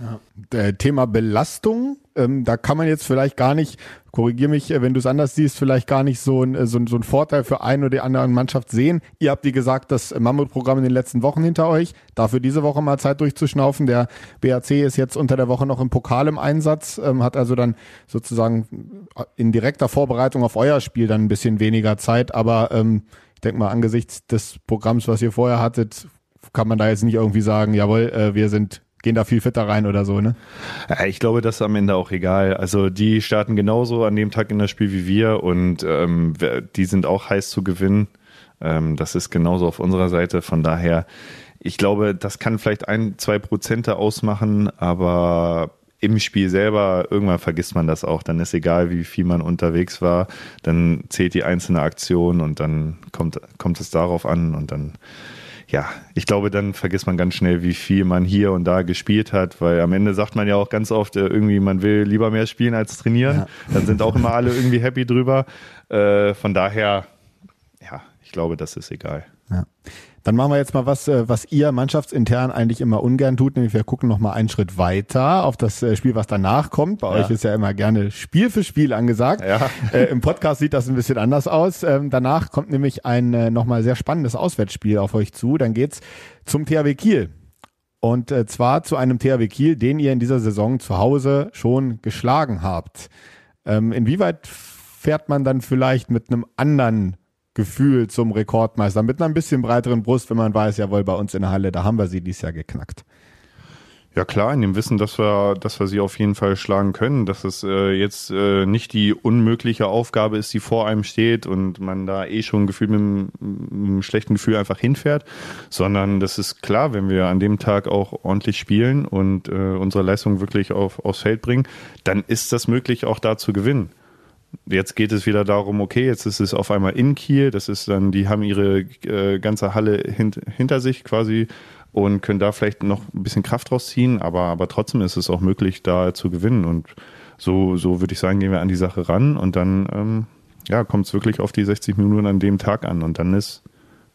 Ja. Äh, Thema Belastung ähm, da kann man jetzt vielleicht gar nicht, korrigiere mich, äh, wenn du es anders siehst, vielleicht gar nicht so einen äh, so so ein Vorteil für eine oder die andere Mannschaft sehen. Ihr habt, wie gesagt, das Mammutprogramm in den letzten Wochen hinter euch. Dafür diese Woche mal Zeit durchzuschnaufen. Der BAC ist jetzt unter der Woche noch im Pokal im Einsatz, ähm, hat also dann sozusagen äh, in direkter Vorbereitung auf euer Spiel dann ein bisschen weniger Zeit. Aber ähm, ich denke mal, angesichts des Programms, was ihr vorher hattet, kann man da jetzt nicht irgendwie sagen, jawohl, äh, wir sind gehen da viel fitter rein oder so, ne? Äh, ich glaube, das ist am Ende auch egal. Also die starten genauso an dem Tag in das Spiel wie wir und ähm, die sind auch heiß zu gewinnen. Ähm, das ist genauso auf unserer Seite. Von daher, ich glaube, das kann vielleicht ein, zwei Prozente ausmachen, aber im Spiel selber, irgendwann vergisst man das auch. Dann ist egal, wie viel man unterwegs war. Dann zählt die einzelne Aktion und dann kommt, kommt es darauf an und dann ja, ich glaube, dann vergisst man ganz schnell, wie viel man hier und da gespielt hat, weil am Ende sagt man ja auch ganz oft äh, irgendwie, man will lieber mehr spielen als trainieren. Ja. Dann sind auch immer alle irgendwie happy drüber. Äh, von daher, ja, ich glaube, das ist egal. Ja. Dann machen wir jetzt mal was, äh, was ihr mannschaftsintern eigentlich immer ungern tut, nämlich wir gucken noch mal einen Schritt weiter auf das äh, Spiel, was danach kommt. Bei ja. euch ist ja immer gerne Spiel für Spiel angesagt. Ja. Äh, Im Podcast sieht das ein bisschen anders aus. Ähm, danach kommt nämlich ein äh, noch mal sehr spannendes Auswärtsspiel auf euch zu. Dann geht's zum THW Kiel. Und äh, zwar zu einem THW Kiel, den ihr in dieser Saison zu Hause schon geschlagen habt. Ähm, inwieweit fährt man dann vielleicht mit einem anderen Gefühl zum Rekordmeister mit einer ein bisschen breiteren Brust, wenn man weiß, jawohl, bei uns in der Halle, da haben wir sie dieses Jahr geknackt. Ja klar, in dem Wissen, dass wir, dass wir sie auf jeden Fall schlagen können, dass es äh, jetzt äh, nicht die unmögliche Aufgabe ist, die vor einem steht und man da eh schon gefühlt mit, mit einem schlechten Gefühl einfach hinfährt, sondern das ist klar, wenn wir an dem Tag auch ordentlich spielen und äh, unsere Leistung wirklich auf, aufs Feld bringen, dann ist das möglich, auch da zu gewinnen. Jetzt geht es wieder darum, okay, jetzt ist es auf einmal in Kiel, das ist dann, die haben ihre äh, ganze Halle hint, hinter sich quasi und können da vielleicht noch ein bisschen Kraft rausziehen, aber, aber trotzdem ist es auch möglich, da zu gewinnen. Und so, so würde ich sagen, gehen wir an die Sache ran und dann ähm, ja, kommt es wirklich auf die 60 Minuten an dem Tag an und dann ist,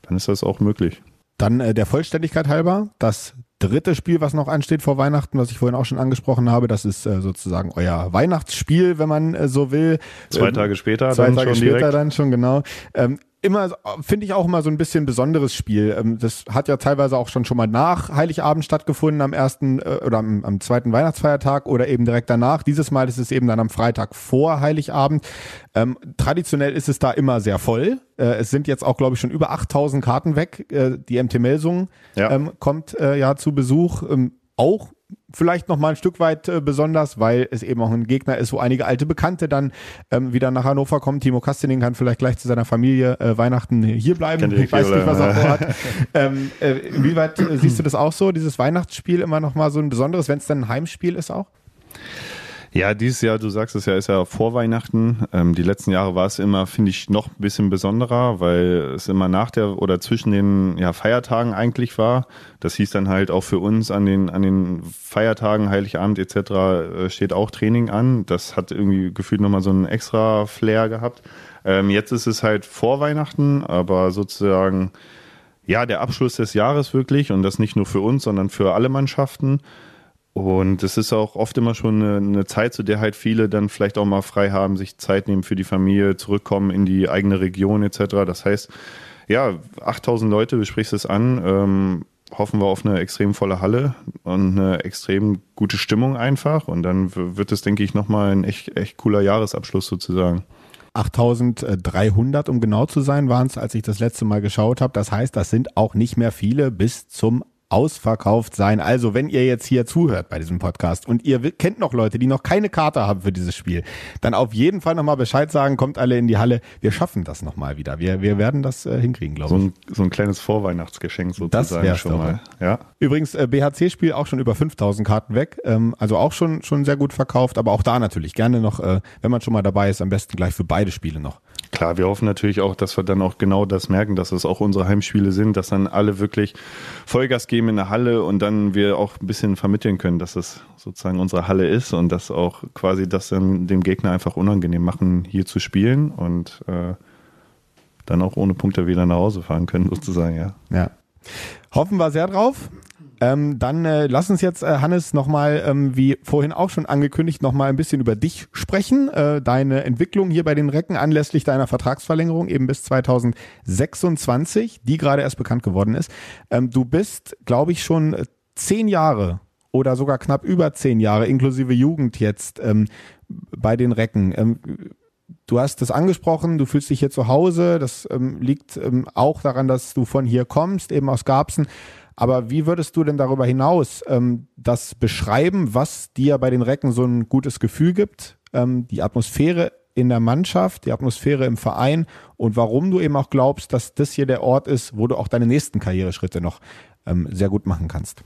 dann ist das auch möglich. Dann äh, der Vollständigkeit halber, das dritte Spiel, was noch ansteht vor Weihnachten, was ich vorhin auch schon angesprochen habe. Das ist äh, sozusagen euer Weihnachtsspiel, wenn man äh, so will. Zwei ähm, Tage später. Zwei dann Tage später direkt. dann schon, genau. Ähm, immer, finde ich auch immer so ein bisschen besonderes Spiel. Ähm, das hat ja teilweise auch schon schon mal nach Heiligabend stattgefunden, am ersten äh, oder am, am zweiten Weihnachtsfeiertag oder eben direkt danach. Dieses Mal ist es eben dann am Freitag vor Heiligabend. Ähm, traditionell ist es da immer sehr voll. Äh, es sind jetzt auch, glaube ich, schon über 8000 Karten weg. Äh, die MT Melsung ja. ähm, kommt äh, ja zu Besuch. Ähm, auch vielleicht noch mal ein Stück weit äh, besonders, weil es eben auch ein Gegner ist, wo einige alte Bekannte dann ähm, wieder nach Hannover kommen. Timo Kastening kann vielleicht gleich zu seiner Familie äh, Weihnachten hier bleiben. Ich, ich weiß nicht, was er vorhat. ähm, äh, inwieweit äh, siehst du das auch so, dieses Weihnachtsspiel immer noch mal so ein besonderes, wenn es dann ein Heimspiel ist auch? Ja, dieses Jahr, du sagst es ja, ist ja vor Weihnachten. Ähm, die letzten Jahre war es immer, finde ich, noch ein bisschen besonderer, weil es immer nach der oder zwischen den ja, Feiertagen eigentlich war. Das hieß dann halt auch für uns an den, an den Feiertagen, Heiligabend etc. Äh, steht auch Training an. Das hat irgendwie gefühlt nochmal so einen extra Flair gehabt. Ähm, jetzt ist es halt vor Weihnachten, aber sozusagen ja der Abschluss des Jahres wirklich und das nicht nur für uns, sondern für alle Mannschaften. Und es ist auch oft immer schon eine, eine, Zeit, zu der halt viele dann vielleicht auch mal frei haben, sich Zeit nehmen für die Familie, zurückkommen in die eigene Region etc. Das heißt, ja, 8000 Leute, du sprichst es an, ähm, hoffen wir auf eine extrem volle Halle und eine extrem gute Stimmung einfach. Und dann wird es, denke ich, nochmal ein echt, echt cooler Jahresabschluss sozusagen. 8300, um genau zu sein, waren es, als ich das letzte Mal geschaut habe. Das heißt, das sind auch nicht mehr viele bis zum ausverkauft sein. Also, wenn ihr jetzt hier zuhört bei diesem Podcast und ihr kennt noch Leute, die noch keine Karte haben für dieses Spiel, dann auf jeden Fall nochmal Bescheid sagen, kommt alle in die Halle. Wir schaffen das nochmal wieder. Wir, wir werden das äh, hinkriegen, glaube so ich. So ein kleines Vorweihnachtsgeschenk sozusagen das schon doch, mal. Ne? Ja. Übrigens, äh, BHC-Spiel auch schon über 5000 Karten weg. Ähm, also auch schon, schon sehr gut verkauft, aber auch da natürlich gerne noch, äh, wenn man schon mal dabei ist, am besten gleich für beide Spiele noch Klar, wir hoffen natürlich auch, dass wir dann auch genau das merken, dass es auch unsere Heimspiele sind, dass dann alle wirklich Vollgas geben in der Halle und dann wir auch ein bisschen vermitteln können, dass es sozusagen unsere Halle ist und dass auch quasi das dann dem Gegner einfach unangenehm machen, hier zu spielen und äh, dann auch ohne Punkte wieder nach Hause fahren können, sozusagen, ja. Ja. Hoffen wir sehr drauf. Ähm, dann äh, lass uns jetzt, äh, Hannes, nochmal, ähm, wie vorhin auch schon angekündigt, nochmal ein bisschen über dich sprechen. Äh, deine Entwicklung hier bei den Recken anlässlich deiner Vertragsverlängerung eben bis 2026, die gerade erst bekannt geworden ist. Ähm, du bist, glaube ich, schon äh, zehn Jahre oder sogar knapp über zehn Jahre, inklusive Jugend jetzt ähm, bei den Recken. Ähm, du hast das angesprochen, du fühlst dich hier zu Hause. Das ähm, liegt ähm, auch daran, dass du von hier kommst, eben aus Garbsen. Aber wie würdest du denn darüber hinaus ähm, das beschreiben, was dir bei den Recken so ein gutes Gefühl gibt? Ähm, die Atmosphäre in der Mannschaft, die Atmosphäre im Verein und warum du eben auch glaubst, dass das hier der Ort ist, wo du auch deine nächsten Karriereschritte noch ähm, sehr gut machen kannst?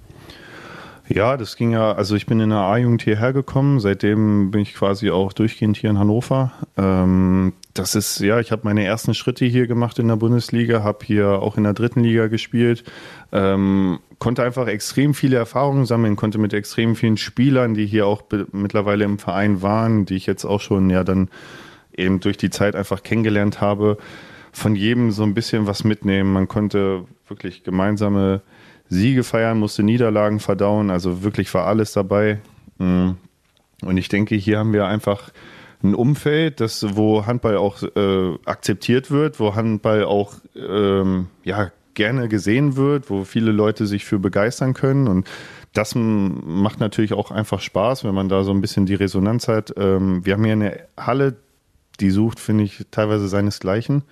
Ja, das ging ja, also ich bin in der A-Jugend hierher gekommen, seitdem bin ich quasi auch durchgehend hier in Hannover. Ähm, das ist, ja, ich habe meine ersten Schritte hier gemacht in der Bundesliga, habe hier auch in der dritten Liga gespielt, ähm, konnte einfach extrem viele Erfahrungen sammeln, konnte mit extrem vielen Spielern, die hier auch mittlerweile im Verein waren, die ich jetzt auch schon ja dann eben durch die Zeit einfach kennengelernt habe, von jedem so ein bisschen was mitnehmen. Man konnte wirklich gemeinsame Siege feiern, musste Niederlagen verdauen. Also wirklich war alles dabei. Mhm. Und ich denke, hier haben wir einfach ein Umfeld, das, wo Handball auch äh, akzeptiert wird, wo Handball auch ähm, ja, gerne gesehen wird, wo viele Leute sich für begeistern können. Und das macht natürlich auch einfach Spaß, wenn man da so ein bisschen die Resonanz hat. Ähm, wir haben hier eine Halle, die sucht, finde ich, teilweise seinesgleichen.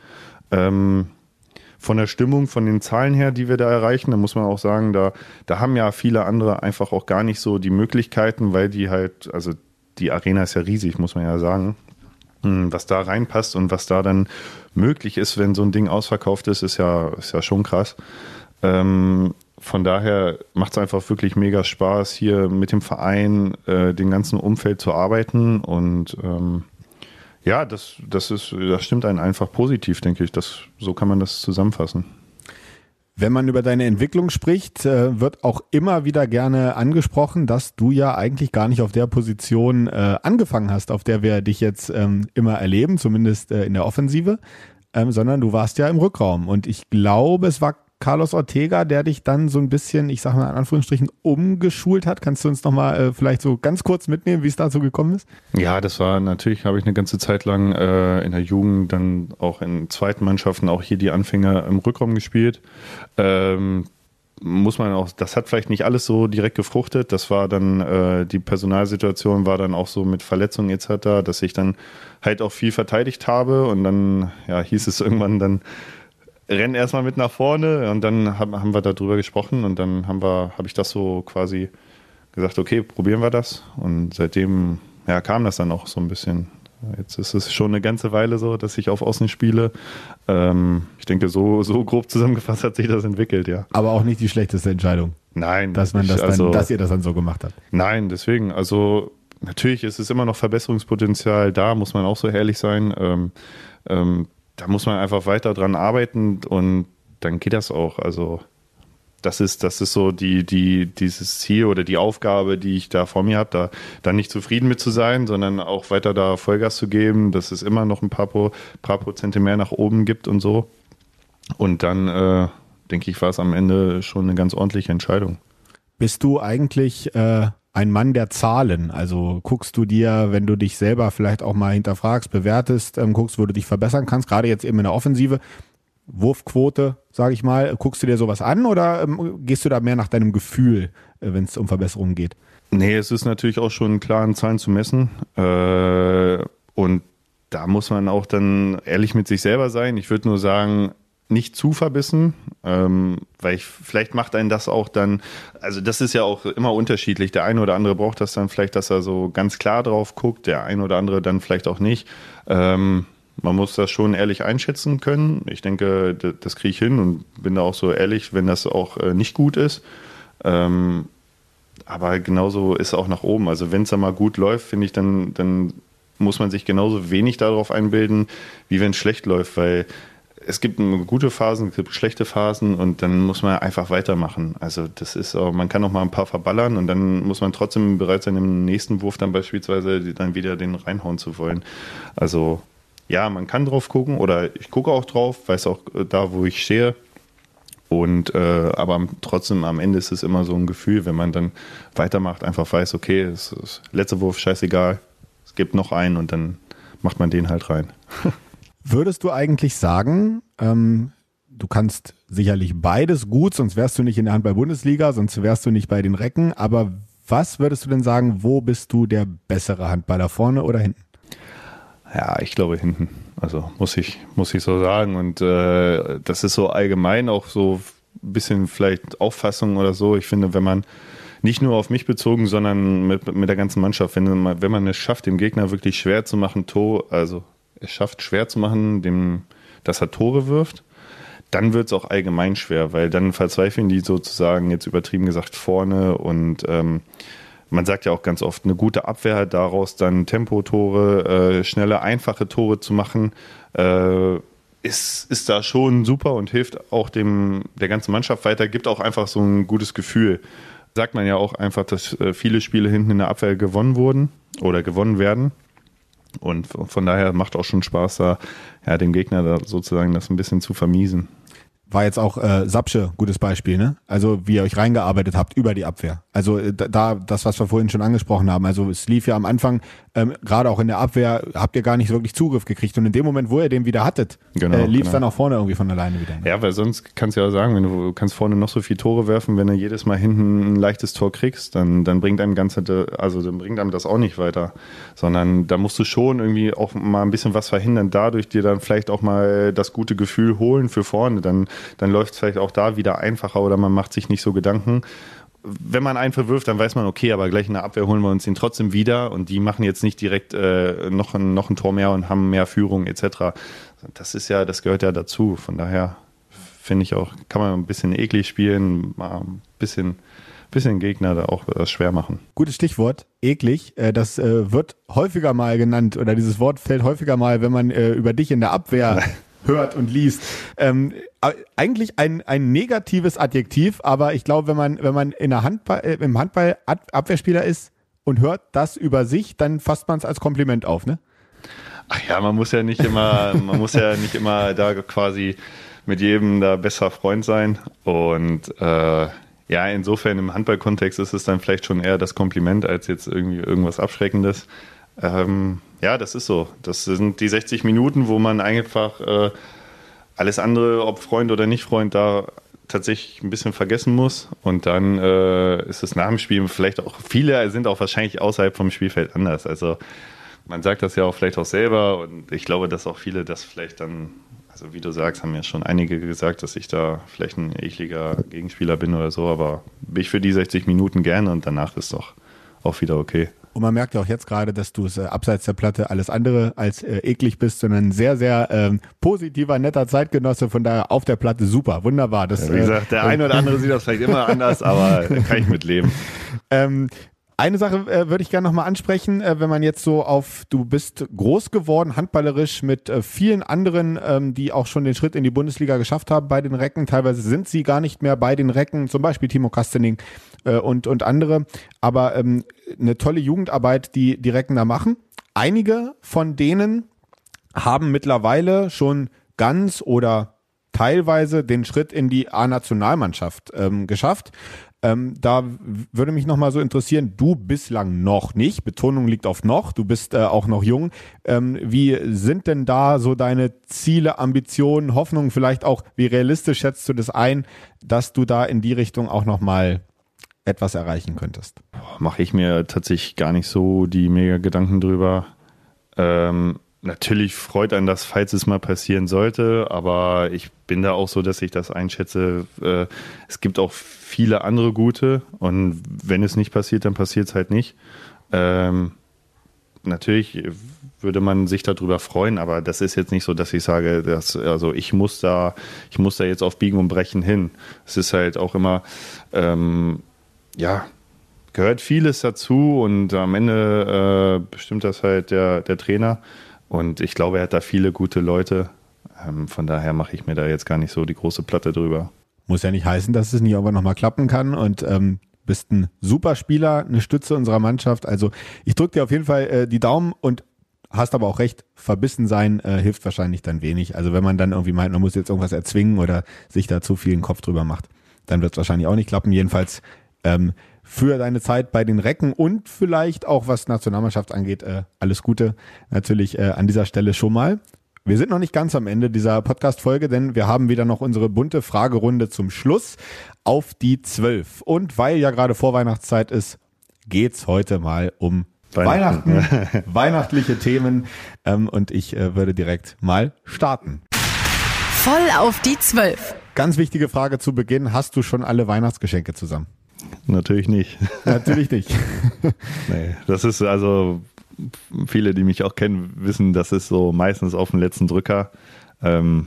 Ähm, von der Stimmung, von den Zahlen her, die wir da erreichen, da muss man auch sagen, da, da haben ja viele andere einfach auch gar nicht so die Möglichkeiten, weil die halt, also die Arena ist ja riesig, muss man ja sagen. Hm, was da reinpasst und was da dann möglich ist, wenn so ein Ding ausverkauft ist, ist ja, ist ja schon krass. Ähm, von daher macht es einfach wirklich mega Spaß, hier mit dem Verein, äh, dem ganzen Umfeld zu arbeiten und ähm, ja, das, das, ist, das stimmt einen einfach positiv, denke ich. Das, so kann man das zusammenfassen. Wenn man über deine Entwicklung spricht, äh, wird auch immer wieder gerne angesprochen, dass du ja eigentlich gar nicht auf der Position äh, angefangen hast, auf der wir dich jetzt ähm, immer erleben, zumindest äh, in der Offensive, ähm, sondern du warst ja im Rückraum. Und ich glaube, es war Carlos Ortega, der dich dann so ein bisschen, ich sag mal in Anführungsstrichen, umgeschult hat. Kannst du uns nochmal äh, vielleicht so ganz kurz mitnehmen, wie es dazu gekommen ist? Ja, das war natürlich, habe ich eine ganze Zeit lang äh, in der Jugend, dann auch in zweiten Mannschaften, auch hier die Anfänger im Rückraum gespielt. Ähm, muss man auch, das hat vielleicht nicht alles so direkt gefruchtet. Das war dann, äh, die Personalsituation war dann auch so mit Verletzungen etc., dass ich dann halt auch viel verteidigt habe und dann, ja, hieß es irgendwann dann, renn erstmal mit nach vorne und dann haben, haben wir darüber gesprochen und dann haben wir, habe ich das so quasi gesagt, okay, probieren wir das. Und seitdem ja, kam das dann auch so ein bisschen. Jetzt ist es schon eine ganze Weile so, dass ich auf Außen spiele. Ähm, ich denke, so, so grob zusammengefasst hat sich das entwickelt, ja. Aber auch nicht die schlechteste Entscheidung. Nein, dass man das dann, also, dass ihr das dann so gemacht habt. Nein, deswegen. Also natürlich ist es immer noch Verbesserungspotenzial da, muss man auch so ehrlich sein. Ähm, ähm, da muss man einfach weiter dran arbeiten und dann geht das auch. Also das ist, das ist so die, die, dieses Ziel oder die Aufgabe, die ich da vor mir habe, da dann nicht zufrieden mit zu sein, sondern auch weiter da Vollgas zu geben, dass es immer noch ein paar, Pro, paar Prozente mehr nach oben gibt und so. Und dann, äh, denke ich, war es am Ende schon eine ganz ordentliche Entscheidung. Bist du eigentlich äh, ein Mann der Zahlen. Also guckst du dir, wenn du dich selber vielleicht auch mal hinterfragst, bewertest, ähm, guckst, wo du dich verbessern kannst, gerade jetzt eben in der Offensive, Wurfquote, sage ich mal, guckst du dir sowas an oder ähm, gehst du da mehr nach deinem Gefühl, äh, wenn es um Verbesserungen geht? Nee, es ist natürlich auch schon klar in Zahlen zu messen. Äh, und da muss man auch dann ehrlich mit sich selber sein. Ich würde nur sagen, nicht zu verbissen, ähm, weil ich, vielleicht macht einen das auch dann, also das ist ja auch immer unterschiedlich. Der eine oder andere braucht das dann vielleicht, dass er so ganz klar drauf guckt, der eine oder andere dann vielleicht auch nicht. Ähm, man muss das schon ehrlich einschätzen können. Ich denke, das kriege ich hin und bin da auch so ehrlich, wenn das auch äh, nicht gut ist. Ähm, aber genauso ist es auch nach oben. Also wenn es dann mal gut läuft, finde ich, dann, dann muss man sich genauso wenig darauf einbilden, wie wenn es schlecht läuft, weil es gibt gute Phasen, es gibt schlechte Phasen und dann muss man einfach weitermachen. Also das ist auch, man kann auch mal ein paar verballern und dann muss man trotzdem bereit sein, im nächsten Wurf dann beispielsweise dann wieder den reinhauen zu wollen. Also ja, man kann drauf gucken oder ich gucke auch drauf, weiß auch äh, da, wo ich stehe. Und äh, aber trotzdem am Ende ist es immer so ein Gefühl, wenn man dann weitermacht, einfach weiß, okay, es ist letzter Wurf, scheißegal, es gibt noch einen und dann macht man den halt rein. Würdest du eigentlich sagen, ähm, du kannst sicherlich beides gut, sonst wärst du nicht in der Handball-Bundesliga, sonst wärst du nicht bei den Recken, aber was würdest du denn sagen, wo bist du der bessere Handballer, vorne oder hinten? Ja, ich glaube hinten. Also muss ich, muss ich so sagen. Und äh, das ist so allgemein auch so ein bisschen vielleicht Auffassung oder so. Ich finde, wenn man nicht nur auf mich bezogen, sondern mit, mit der ganzen Mannschaft, wenn man, wenn man es schafft, dem Gegner wirklich schwer zu machen, Tor, also es schafft, schwer zu machen, dem, dass er Tore wirft, dann wird es auch allgemein schwer, weil dann verzweifeln die sozusagen jetzt übertrieben gesagt vorne und ähm, man sagt ja auch ganz oft, eine gute Abwehr hat daraus dann Tempotore, äh, schnelle, einfache Tore zu machen, äh, ist, ist da schon super und hilft auch dem, der ganzen Mannschaft weiter, gibt auch einfach so ein gutes Gefühl. Sagt man ja auch einfach, dass äh, viele Spiele hinten in der Abwehr gewonnen wurden oder gewonnen werden. Und von daher macht auch schon Spaß, da ja, dem Gegner da sozusagen das ein bisschen zu vermiesen. War jetzt auch äh, Sapsche gutes Beispiel, ne? Also wie ihr euch reingearbeitet habt über die Abwehr. Also äh, da, das, was wir vorhin schon angesprochen haben. Also es lief ja am Anfang, ähm, gerade auch in der Abwehr, habt ihr gar nicht wirklich Zugriff gekriegt. Und in dem Moment, wo ihr den wieder hattet, äh, genau, äh, lief es genau. dann auch vorne irgendwie von alleine wieder. Ne? Ja, weil sonst kannst du ja sagen, wenn du kannst vorne noch so viele Tore werfen, wenn du jedes Mal hinten ein leichtes Tor kriegst, dann, dann bringt einem ganze, also dann bringt einem das auch nicht weiter. Sondern da musst du schon irgendwie auch mal ein bisschen was verhindern, dadurch dir dann vielleicht auch mal das gute Gefühl holen für vorne. Dann, dann läuft es vielleicht auch da wieder einfacher oder man macht sich nicht so Gedanken wenn man einen verwirft, dann weiß man, okay, aber gleich in der Abwehr holen wir uns den trotzdem wieder und die machen jetzt nicht direkt äh, noch, ein, noch ein Tor mehr und haben mehr Führung etc. Das ist ja, das gehört ja dazu. Von daher finde ich auch, kann man ein bisschen eklig spielen, mal ein bisschen, bisschen Gegner da auch das äh, schwer machen. Gutes Stichwort, eklig. Äh, das äh, wird häufiger mal genannt oder dieses Wort fällt häufiger mal, wenn man über dich in der Abwehr hört und liest. Ähm, eigentlich ein, ein negatives Adjektiv, aber ich glaube, wenn man, wenn man in der Handball, äh, im Handball Ad Abwehrspieler ist und hört das über sich, dann fasst man es als Kompliment auf, ne? Ach ja, man muss ja nicht immer, man muss ja nicht immer da quasi mit jedem da besser Freund sein. Und äh, ja, insofern im Handballkontext ist es dann vielleicht schon eher das Kompliment als jetzt irgendwie irgendwas Abschreckendes. Ähm, ja, das ist so. Das sind die 60 Minuten, wo man einfach äh, alles andere, ob Freund oder nicht Freund, da tatsächlich ein bisschen vergessen muss. Und dann äh, ist es nach dem Spiel vielleicht auch, viele sind auch wahrscheinlich außerhalb vom Spielfeld anders. Also man sagt das ja auch vielleicht auch selber und ich glaube, dass auch viele das vielleicht dann, also wie du sagst, haben ja schon einige gesagt, dass ich da vielleicht ein ekliger Gegenspieler bin oder so, aber bin ich für die 60 Minuten gerne und danach ist doch auch wieder okay. Und man merkt ja auch jetzt gerade, dass du es äh, abseits der Platte alles andere als äh, eklig bist, sondern sehr, sehr ähm, positiver, netter Zeitgenosse. Von daher auf der Platte super, wunderbar. Das, ja, wie gesagt, der äh, eine oder andere sieht das vielleicht immer anders, aber kann ich mitleben. Ähm, eine Sache äh, würde ich gerne nochmal ansprechen, äh, wenn man jetzt so auf, du bist groß geworden, handballerisch mit äh, vielen anderen, ähm, die auch schon den Schritt in die Bundesliga geschafft haben bei den Recken. Teilweise sind sie gar nicht mehr bei den Recken, zum Beispiel Timo Kastening äh, und, und andere. Aber ähm, eine tolle Jugendarbeit, die Direkten da machen. Einige von denen haben mittlerweile schon ganz oder teilweise den Schritt in die A-Nationalmannschaft ähm, geschafft. Ähm, da würde mich nochmal so interessieren, du bislang noch nicht, Betonung liegt auf noch, du bist äh, auch noch jung. Ähm, wie sind denn da so deine Ziele, Ambitionen, Hoffnungen vielleicht auch, wie realistisch schätzt du das ein, dass du da in die Richtung auch nochmal etwas erreichen könntest? Mache ich mir tatsächlich gar nicht so die mega Gedanken drüber. Ähm, natürlich freut einen das, falls es mal passieren sollte, aber ich bin da auch so, dass ich das einschätze. Äh, es gibt auch viele andere gute und wenn es nicht passiert, dann passiert es halt nicht. Ähm, natürlich würde man sich darüber freuen, aber das ist jetzt nicht so, dass ich sage, dass, also ich muss da, ich muss da jetzt auf Biegen und Brechen hin. Es ist halt auch immer, ähm, ja, gehört vieles dazu und am Ende äh, bestimmt das halt der, der Trainer. Und ich glaube, er hat da viele gute Leute. Ähm, von daher mache ich mir da jetzt gar nicht so die große Platte drüber. Muss ja nicht heißen, dass es nie aber nochmal klappen kann. Und ähm, bist ein super Spieler, eine Stütze unserer Mannschaft. Also ich drücke dir auf jeden Fall äh, die Daumen und hast aber auch recht, verbissen sein äh, hilft wahrscheinlich dann wenig. Also wenn man dann irgendwie meint, man muss jetzt irgendwas erzwingen oder sich da zu viel den Kopf drüber macht, dann wird es wahrscheinlich auch nicht klappen. Jedenfalls ähm, für deine Zeit bei den Recken und vielleicht auch was Nationalmannschaft angeht, äh, alles Gute natürlich äh, an dieser Stelle schon mal. Wir sind noch nicht ganz am Ende dieser Podcast-Folge, denn wir haben wieder noch unsere bunte Fragerunde zum Schluss auf die 12. Und weil ja gerade Vorweihnachtszeit ist, geht's heute mal um Weihnachten, Weihnachten weihnachtliche Themen. Ähm, und ich äh, würde direkt mal starten. Voll auf die 12. Ganz wichtige Frage zu Beginn. Hast du schon alle Weihnachtsgeschenke zusammen? Natürlich nicht. Natürlich nicht. nee, das ist also, viele, die mich auch kennen, wissen, das ist so meistens auf dem letzten Drücker. Ähm,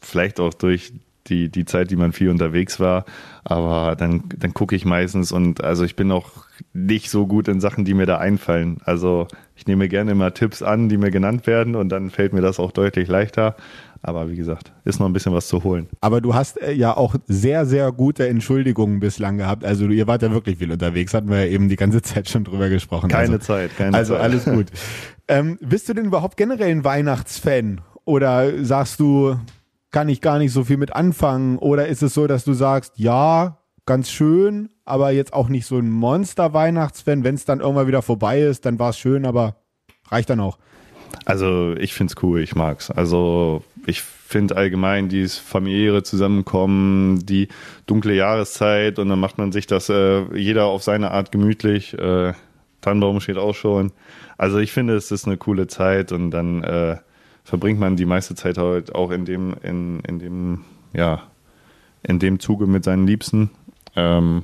vielleicht auch durch die, die Zeit, die man viel unterwegs war. Aber dann, dann gucke ich meistens und also ich bin auch nicht so gut in Sachen, die mir da einfallen. Also ich nehme gerne immer Tipps an, die mir genannt werden und dann fällt mir das auch deutlich leichter. Aber wie gesagt, ist noch ein bisschen was zu holen. Aber du hast äh, ja auch sehr, sehr gute Entschuldigungen bislang gehabt. Also ihr wart ja wirklich viel unterwegs, hatten wir ja eben die ganze Zeit schon drüber gesprochen. Keine also, Zeit, keine also Zeit. Also alles gut. ähm, bist du denn überhaupt generell ein Weihnachtsfan? Oder sagst du, kann ich gar nicht so viel mit anfangen? Oder ist es so, dass du sagst, ja, ganz schön, aber jetzt auch nicht so ein Monster-Weihnachtsfan. Wenn es dann irgendwann wieder vorbei ist, dann war es schön, aber reicht dann auch. Also ich find's cool, ich mag's. Also ich finde allgemein dieses familiäre Zusammenkommen, die dunkle Jahreszeit und dann macht man sich das äh, jeder auf seine Art gemütlich. Äh, Tannenbaum steht auch schon. Also ich finde, es ist eine coole Zeit und dann äh, verbringt man die meiste Zeit halt auch in dem, in, in dem, ja, in dem Zuge mit seinen Liebsten. Ähm,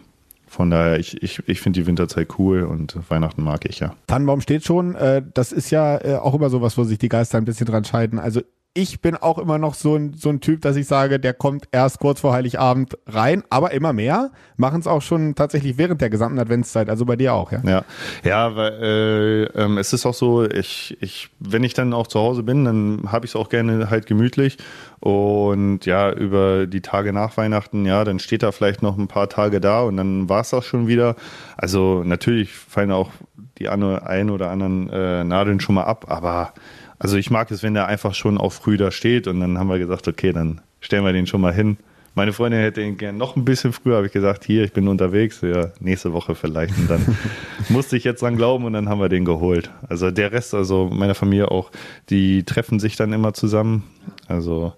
von daher, ich, ich, ich finde die Winterzeit cool und Weihnachten mag ich ja. Tannenbaum steht schon. Äh, das ist ja äh, auch immer sowas, wo sich die Geister ein bisschen dran scheiden. Also ich bin auch immer noch so ein, so ein Typ, dass ich sage, der kommt erst kurz vor Heiligabend rein, aber immer mehr machen es auch schon tatsächlich während der gesamten Adventszeit, also bei dir auch, ja? Ja, ja weil äh, ähm, es ist auch so, ich, ich, wenn ich dann auch zu Hause bin, dann habe ich es auch gerne halt gemütlich und ja, über die Tage nach Weihnachten, ja, dann steht er vielleicht noch ein paar Tage da und dann war es auch schon wieder. Also natürlich fallen auch die eine, ein oder anderen äh, Nadeln schon mal ab, aber also ich mag es, wenn der einfach schon auch früh da steht und dann haben wir gesagt, okay, dann stellen wir den schon mal hin. Meine Freundin hätte ihn gern noch ein bisschen früher, habe ich gesagt, hier, ich bin unterwegs, ja, nächste Woche vielleicht. Und dann musste ich jetzt dran glauben und dann haben wir den geholt. Also der Rest, also meiner Familie auch, die treffen sich dann immer zusammen. Also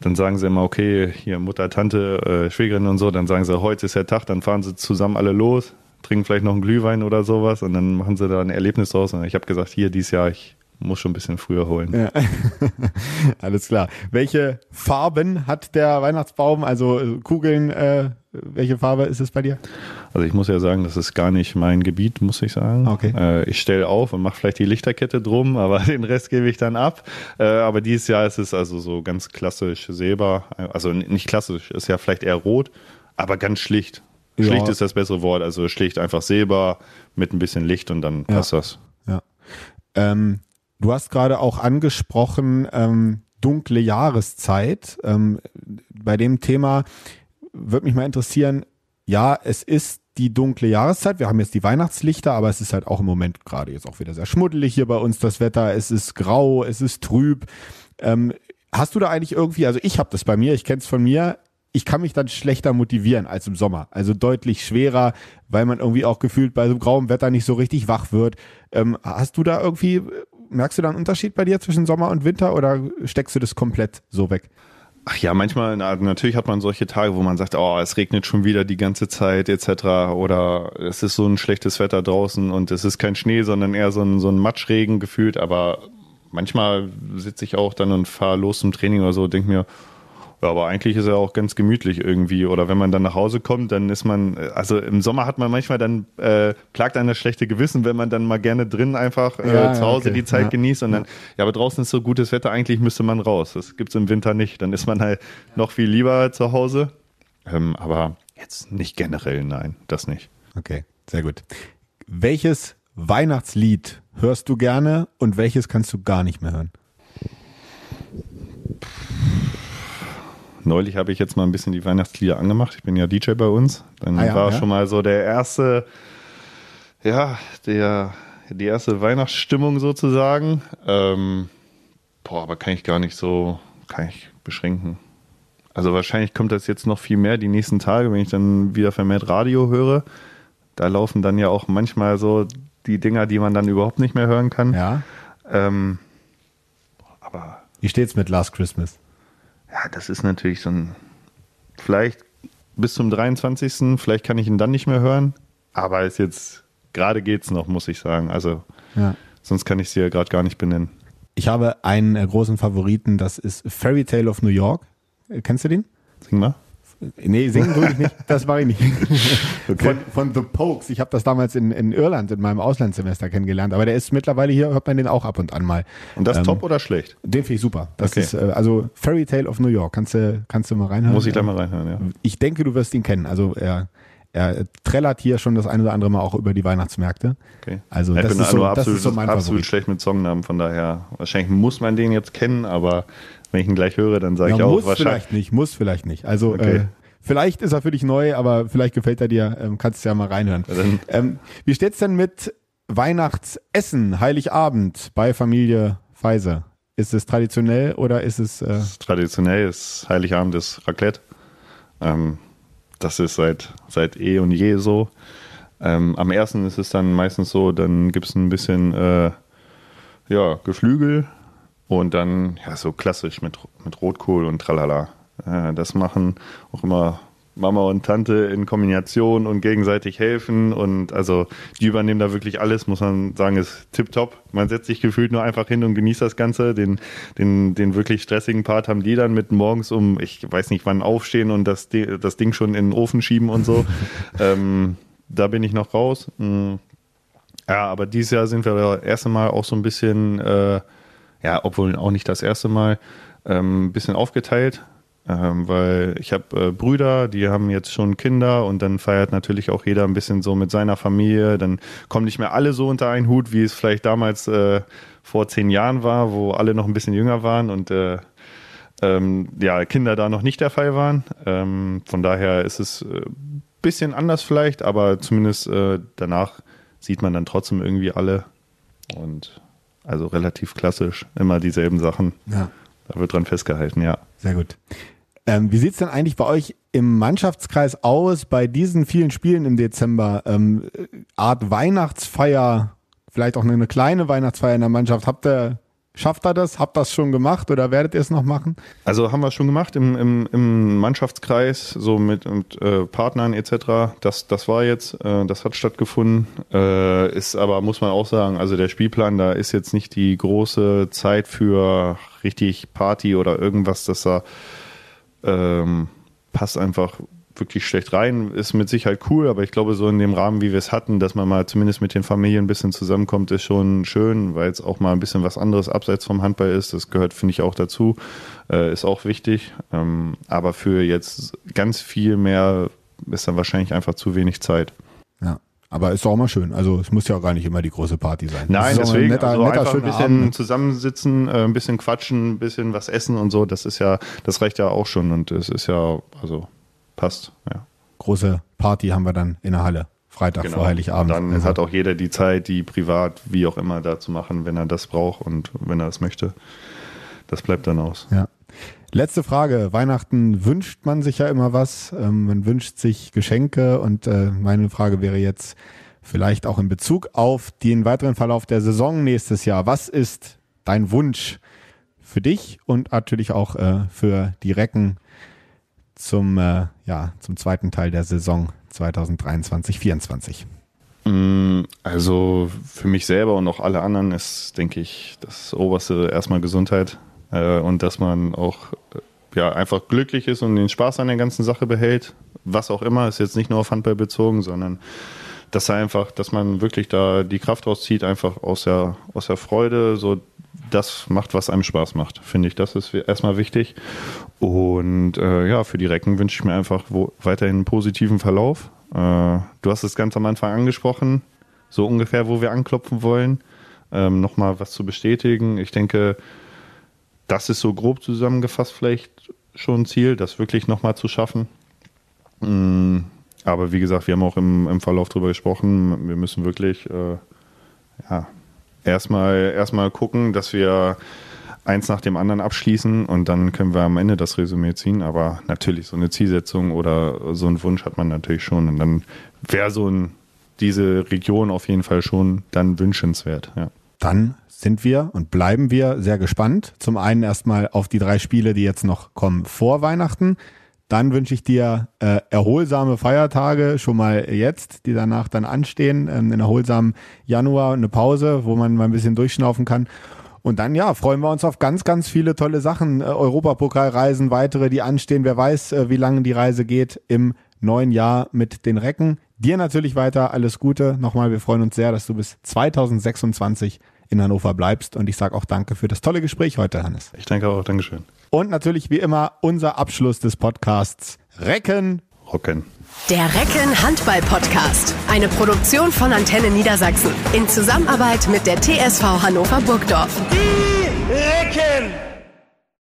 dann sagen sie immer, okay, hier Mutter, Tante, äh, Schwägerin und so, dann sagen sie, heute ist der Tag, dann fahren sie zusammen alle los, trinken vielleicht noch einen Glühwein oder sowas und dann machen sie da ein Erlebnis draus. Und ich habe gesagt, hier, dieses Jahr, ich muss schon ein bisschen früher holen. Ja. Alles klar. Welche Farben hat der Weihnachtsbaum? Also äh, Kugeln, äh, welche Farbe ist es bei dir? Also ich muss ja sagen, das ist gar nicht mein Gebiet, muss ich sagen. Okay. Äh, ich stelle auf und mache vielleicht die Lichterkette drum, aber den Rest gebe ich dann ab. Äh, aber dieses Jahr ist es also so ganz klassisch Silber. Also nicht klassisch, ist ja vielleicht eher rot, aber ganz schlicht. Ja. Schlicht ist das bessere Wort. Also schlicht einfach Silber mit ein bisschen Licht und dann passt ja. das. Ja. Ähm, Du hast gerade auch angesprochen, ähm, dunkle Jahreszeit. Ähm, bei dem Thema würde mich mal interessieren, ja, es ist die dunkle Jahreszeit. Wir haben jetzt die Weihnachtslichter, aber es ist halt auch im Moment gerade jetzt auch wieder sehr schmuddelig hier bei uns das Wetter. Es ist grau, es ist trüb. Ähm, hast du da eigentlich irgendwie, also ich habe das bei mir, ich kenne es von mir, ich kann mich dann schlechter motivieren als im Sommer. Also deutlich schwerer, weil man irgendwie auch gefühlt bei so grauem Wetter nicht so richtig wach wird. Ähm, hast du da irgendwie merkst du da einen Unterschied bei dir zwischen Sommer und Winter oder steckst du das komplett so weg? Ach ja, manchmal, na, natürlich hat man solche Tage, wo man sagt, oh, es regnet schon wieder die ganze Zeit etc. Oder es ist so ein schlechtes Wetter draußen und es ist kein Schnee, sondern eher so ein, so ein Matschregen gefühlt. Aber manchmal sitze ich auch dann und fahre los zum Training oder so und denke mir, ja, aber eigentlich ist er auch ganz gemütlich irgendwie. Oder wenn man dann nach Hause kommt, dann ist man, äh, also im Sommer hat man manchmal dann, äh, plagt einer schlechte Gewissen, wenn man dann mal gerne drin einfach äh, ja, zu Hause okay. die Zeit ja. genießt und dann, ja, aber draußen ist so gutes Wetter, eigentlich müsste man raus. Das gibt es im Winter nicht. Dann ist man halt noch viel lieber zu Hause. Ähm, aber jetzt nicht generell, nein, das nicht. Okay, sehr gut. Welches Weihnachtslied hörst du gerne und welches kannst du gar nicht mehr hören? neulich habe ich jetzt mal ein bisschen die Weihnachtslieder angemacht. Ich bin ja DJ bei uns. Dann ah ja, war ja. schon mal so der erste, ja, der, die erste Weihnachtsstimmung sozusagen. Ähm, boah, aber kann ich gar nicht so, kann ich beschränken. Also wahrscheinlich kommt das jetzt noch viel mehr die nächsten Tage, wenn ich dann wieder vermehrt Radio höre. Da laufen dann ja auch manchmal so die Dinger, die man dann überhaupt nicht mehr hören kann. Ja. Ähm, aber. Wie steht's mit Last Christmas? Ja, das ist natürlich so ein. Vielleicht bis zum 23. Vielleicht kann ich ihn dann nicht mehr hören. Aber ist jetzt. Gerade geht's noch, muss ich sagen. Also. Ja. Sonst kann ich sie ja gerade gar nicht benennen. Ich habe einen äh, großen Favoriten, das ist Fairy Tale of New York. Äh, kennst du den? Sing mal. Nee, singen würde ich nicht, das mache ich nicht. Okay. Von, von The Pokes. Ich habe das damals in, in Irland in meinem Auslandssemester kennengelernt, aber der ist mittlerweile hier, hört man den auch ab und an mal. Und das ähm, top oder schlecht? Den finde ich super. Das okay. ist äh, also Fairy Tale of New York. Kannst du, kannst du mal reinhören? Muss ich gleich mal reinhören, ja. Ich denke, du wirst ihn kennen. Also er, er trällert hier schon das eine oder andere Mal auch über die Weihnachtsmärkte. Okay. Also ich das, also ist so, absolut, das ist so mein absolut schlecht mit Songnamen, von daher wahrscheinlich muss man den jetzt kennen, aber wenn ich ihn gleich höre, dann sage ja, ich auch muss wahrscheinlich. Vielleicht nicht, muss vielleicht nicht. Also äh, okay. äh, vielleicht ist er für dich neu, aber vielleicht gefällt er dir. Ähm, kannst ja mal reinhören. Ähm, wie es denn mit Weihnachtsessen, Heiligabend bei Familie Pfizer? Ist es traditionell oder ist es? Äh ist traditionell ist Heiligabend ist Raclette. Ähm, das ist seit seit eh und je so. Ähm, am ersten ist es dann meistens so, dann gibt es ein bisschen äh, ja, Geflügel, und dann ja, so klassisch mit, mit Rotkohl und tralala. Äh, das machen auch immer Mama und Tante in Kombination und gegenseitig helfen und also die übernehmen da wirklich alles, muss man sagen, ist tipptopp. Man setzt sich gefühlt nur einfach hin und genießt das Ganze. Den, den, den wirklich stressigen Part haben die dann mit morgens um, ich weiß nicht wann, aufstehen und das, das Ding schon in den Ofen schieben und so. ähm, da bin ich noch raus. Hm. Ja, aber dieses Jahr sind wir das erste Mal auch so ein bisschen äh, ja, obwohl auch nicht das erste Mal, ein ähm, bisschen aufgeteilt, ähm, weil ich habe äh, Brüder, die haben jetzt schon Kinder und dann feiert natürlich auch jeder ein bisschen so mit seiner Familie. Dann kommen nicht mehr alle so unter einen Hut, wie es vielleicht damals äh, vor zehn Jahren war, wo alle noch ein bisschen jünger waren und äh, ähm, ja, Kinder da noch nicht der Fall waren. Ähm, von daher ist es ein äh, bisschen anders vielleicht, aber zumindest äh, danach sieht man dann trotzdem irgendwie alle und also relativ klassisch, immer dieselben Sachen. Ja. Da wird dran festgehalten, ja. Sehr gut. Ähm, wie sieht es denn eigentlich bei euch im Mannschaftskreis aus, bei diesen vielen Spielen im Dezember? Ähm, Art Weihnachtsfeier, vielleicht auch eine kleine Weihnachtsfeier in der Mannschaft. Habt ihr Schafft er das? Habt ihr das schon gemacht oder werdet ihr es noch machen? Also haben wir es schon gemacht im, im, im Mannschaftskreis, so mit, mit äh, Partnern etc. Das, das war jetzt, äh, das hat stattgefunden. Äh, ist aber, muss man auch sagen, also der Spielplan, da ist jetzt nicht die große Zeit für richtig Party oder irgendwas, dass da ähm, passt einfach wirklich schlecht rein. Ist mit Sicherheit cool, aber ich glaube, so in dem Rahmen, wie wir es hatten, dass man mal zumindest mit den Familien ein bisschen zusammenkommt, ist schon schön, weil es auch mal ein bisschen was anderes abseits vom Handball ist. Das gehört, finde ich, auch dazu. Äh, ist auch wichtig. Ähm, aber für jetzt ganz viel mehr ist dann wahrscheinlich einfach zu wenig Zeit. Ja. Aber ist doch auch mal schön. Also es muss ja auch gar nicht immer die große Party sein. Nein, deswegen netter, also netter, einfach ein bisschen Abend. zusammensitzen, äh, ein bisschen quatschen, ein bisschen was essen und so. Das ist ja, das reicht ja auch schon und es ist ja, also passt. Ja. Große Party haben wir dann in der Halle. Freitag genau. vor Heiligabend. Dann also. hat auch jeder die Zeit, die privat, wie auch immer, da zu machen, wenn er das braucht und wenn er das möchte. Das bleibt dann aus. Ja. Letzte Frage. Weihnachten wünscht man sich ja immer was. Ähm, man wünscht sich Geschenke und äh, meine Frage wäre jetzt vielleicht auch in Bezug auf den weiteren Verlauf der Saison nächstes Jahr. Was ist dein Wunsch für dich und natürlich auch äh, für die Recken zum, äh, ja, zum zweiten Teil der Saison 2023 2024 mm, Also für mich selber und auch alle anderen ist, denke ich, das oberste erstmal Gesundheit äh, und dass man auch äh, ja, einfach glücklich ist und den Spaß an der ganzen Sache behält. Was auch immer, ist jetzt nicht nur auf Handball bezogen, sondern dass einfach, dass man wirklich da die Kraft rauszieht, einfach aus der, aus der Freude, so das macht, was einem Spaß macht, finde ich. Das ist erstmal wichtig. Und äh, ja, für die Recken wünsche ich mir einfach wo, weiterhin einen positiven Verlauf. Äh, du hast es ganz am Anfang angesprochen, so ungefähr, wo wir anklopfen wollen. Ähm, Nochmal was zu bestätigen. Ich denke, das ist so grob zusammengefasst vielleicht schon ein Ziel, das wirklich nochmal zu schaffen. Mm, aber wie gesagt, wir haben auch im, im Verlauf drüber gesprochen. Wir müssen wirklich äh, ja, erstmal, erstmal gucken, dass wir eins nach dem anderen abschließen und dann können wir am Ende das Resümee ziehen. Aber natürlich, so eine Zielsetzung oder so einen Wunsch hat man natürlich schon. Und dann wäre so ein, diese Region auf jeden Fall schon dann wünschenswert. Ja. Dann sind wir und bleiben wir sehr gespannt. Zum einen erstmal auf die drei Spiele, die jetzt noch kommen vor Weihnachten. Dann wünsche ich dir äh, erholsame Feiertage, schon mal jetzt, die danach dann anstehen, ähm, in erholsamen Januar, eine Pause, wo man mal ein bisschen durchschnaufen kann. Und dann, ja, freuen wir uns auf ganz, ganz viele tolle Sachen. Äh, Europapokalreisen, weitere, die anstehen. Wer weiß, äh, wie lange die Reise geht im neuen Jahr mit den Recken. Dir natürlich weiter alles Gute. Nochmal, wir freuen uns sehr, dass du bis 2026 in Hannover bleibst. Und ich sage auch danke für das tolle Gespräch heute, Hannes. Ich danke auch, Dankeschön. Und natürlich wie immer unser Abschluss des Podcasts Recken. Rocken. Der Recken Handball Podcast, eine Produktion von Antenne Niedersachsen in Zusammenarbeit mit der TSV Hannover Burgdorf. Die Recken!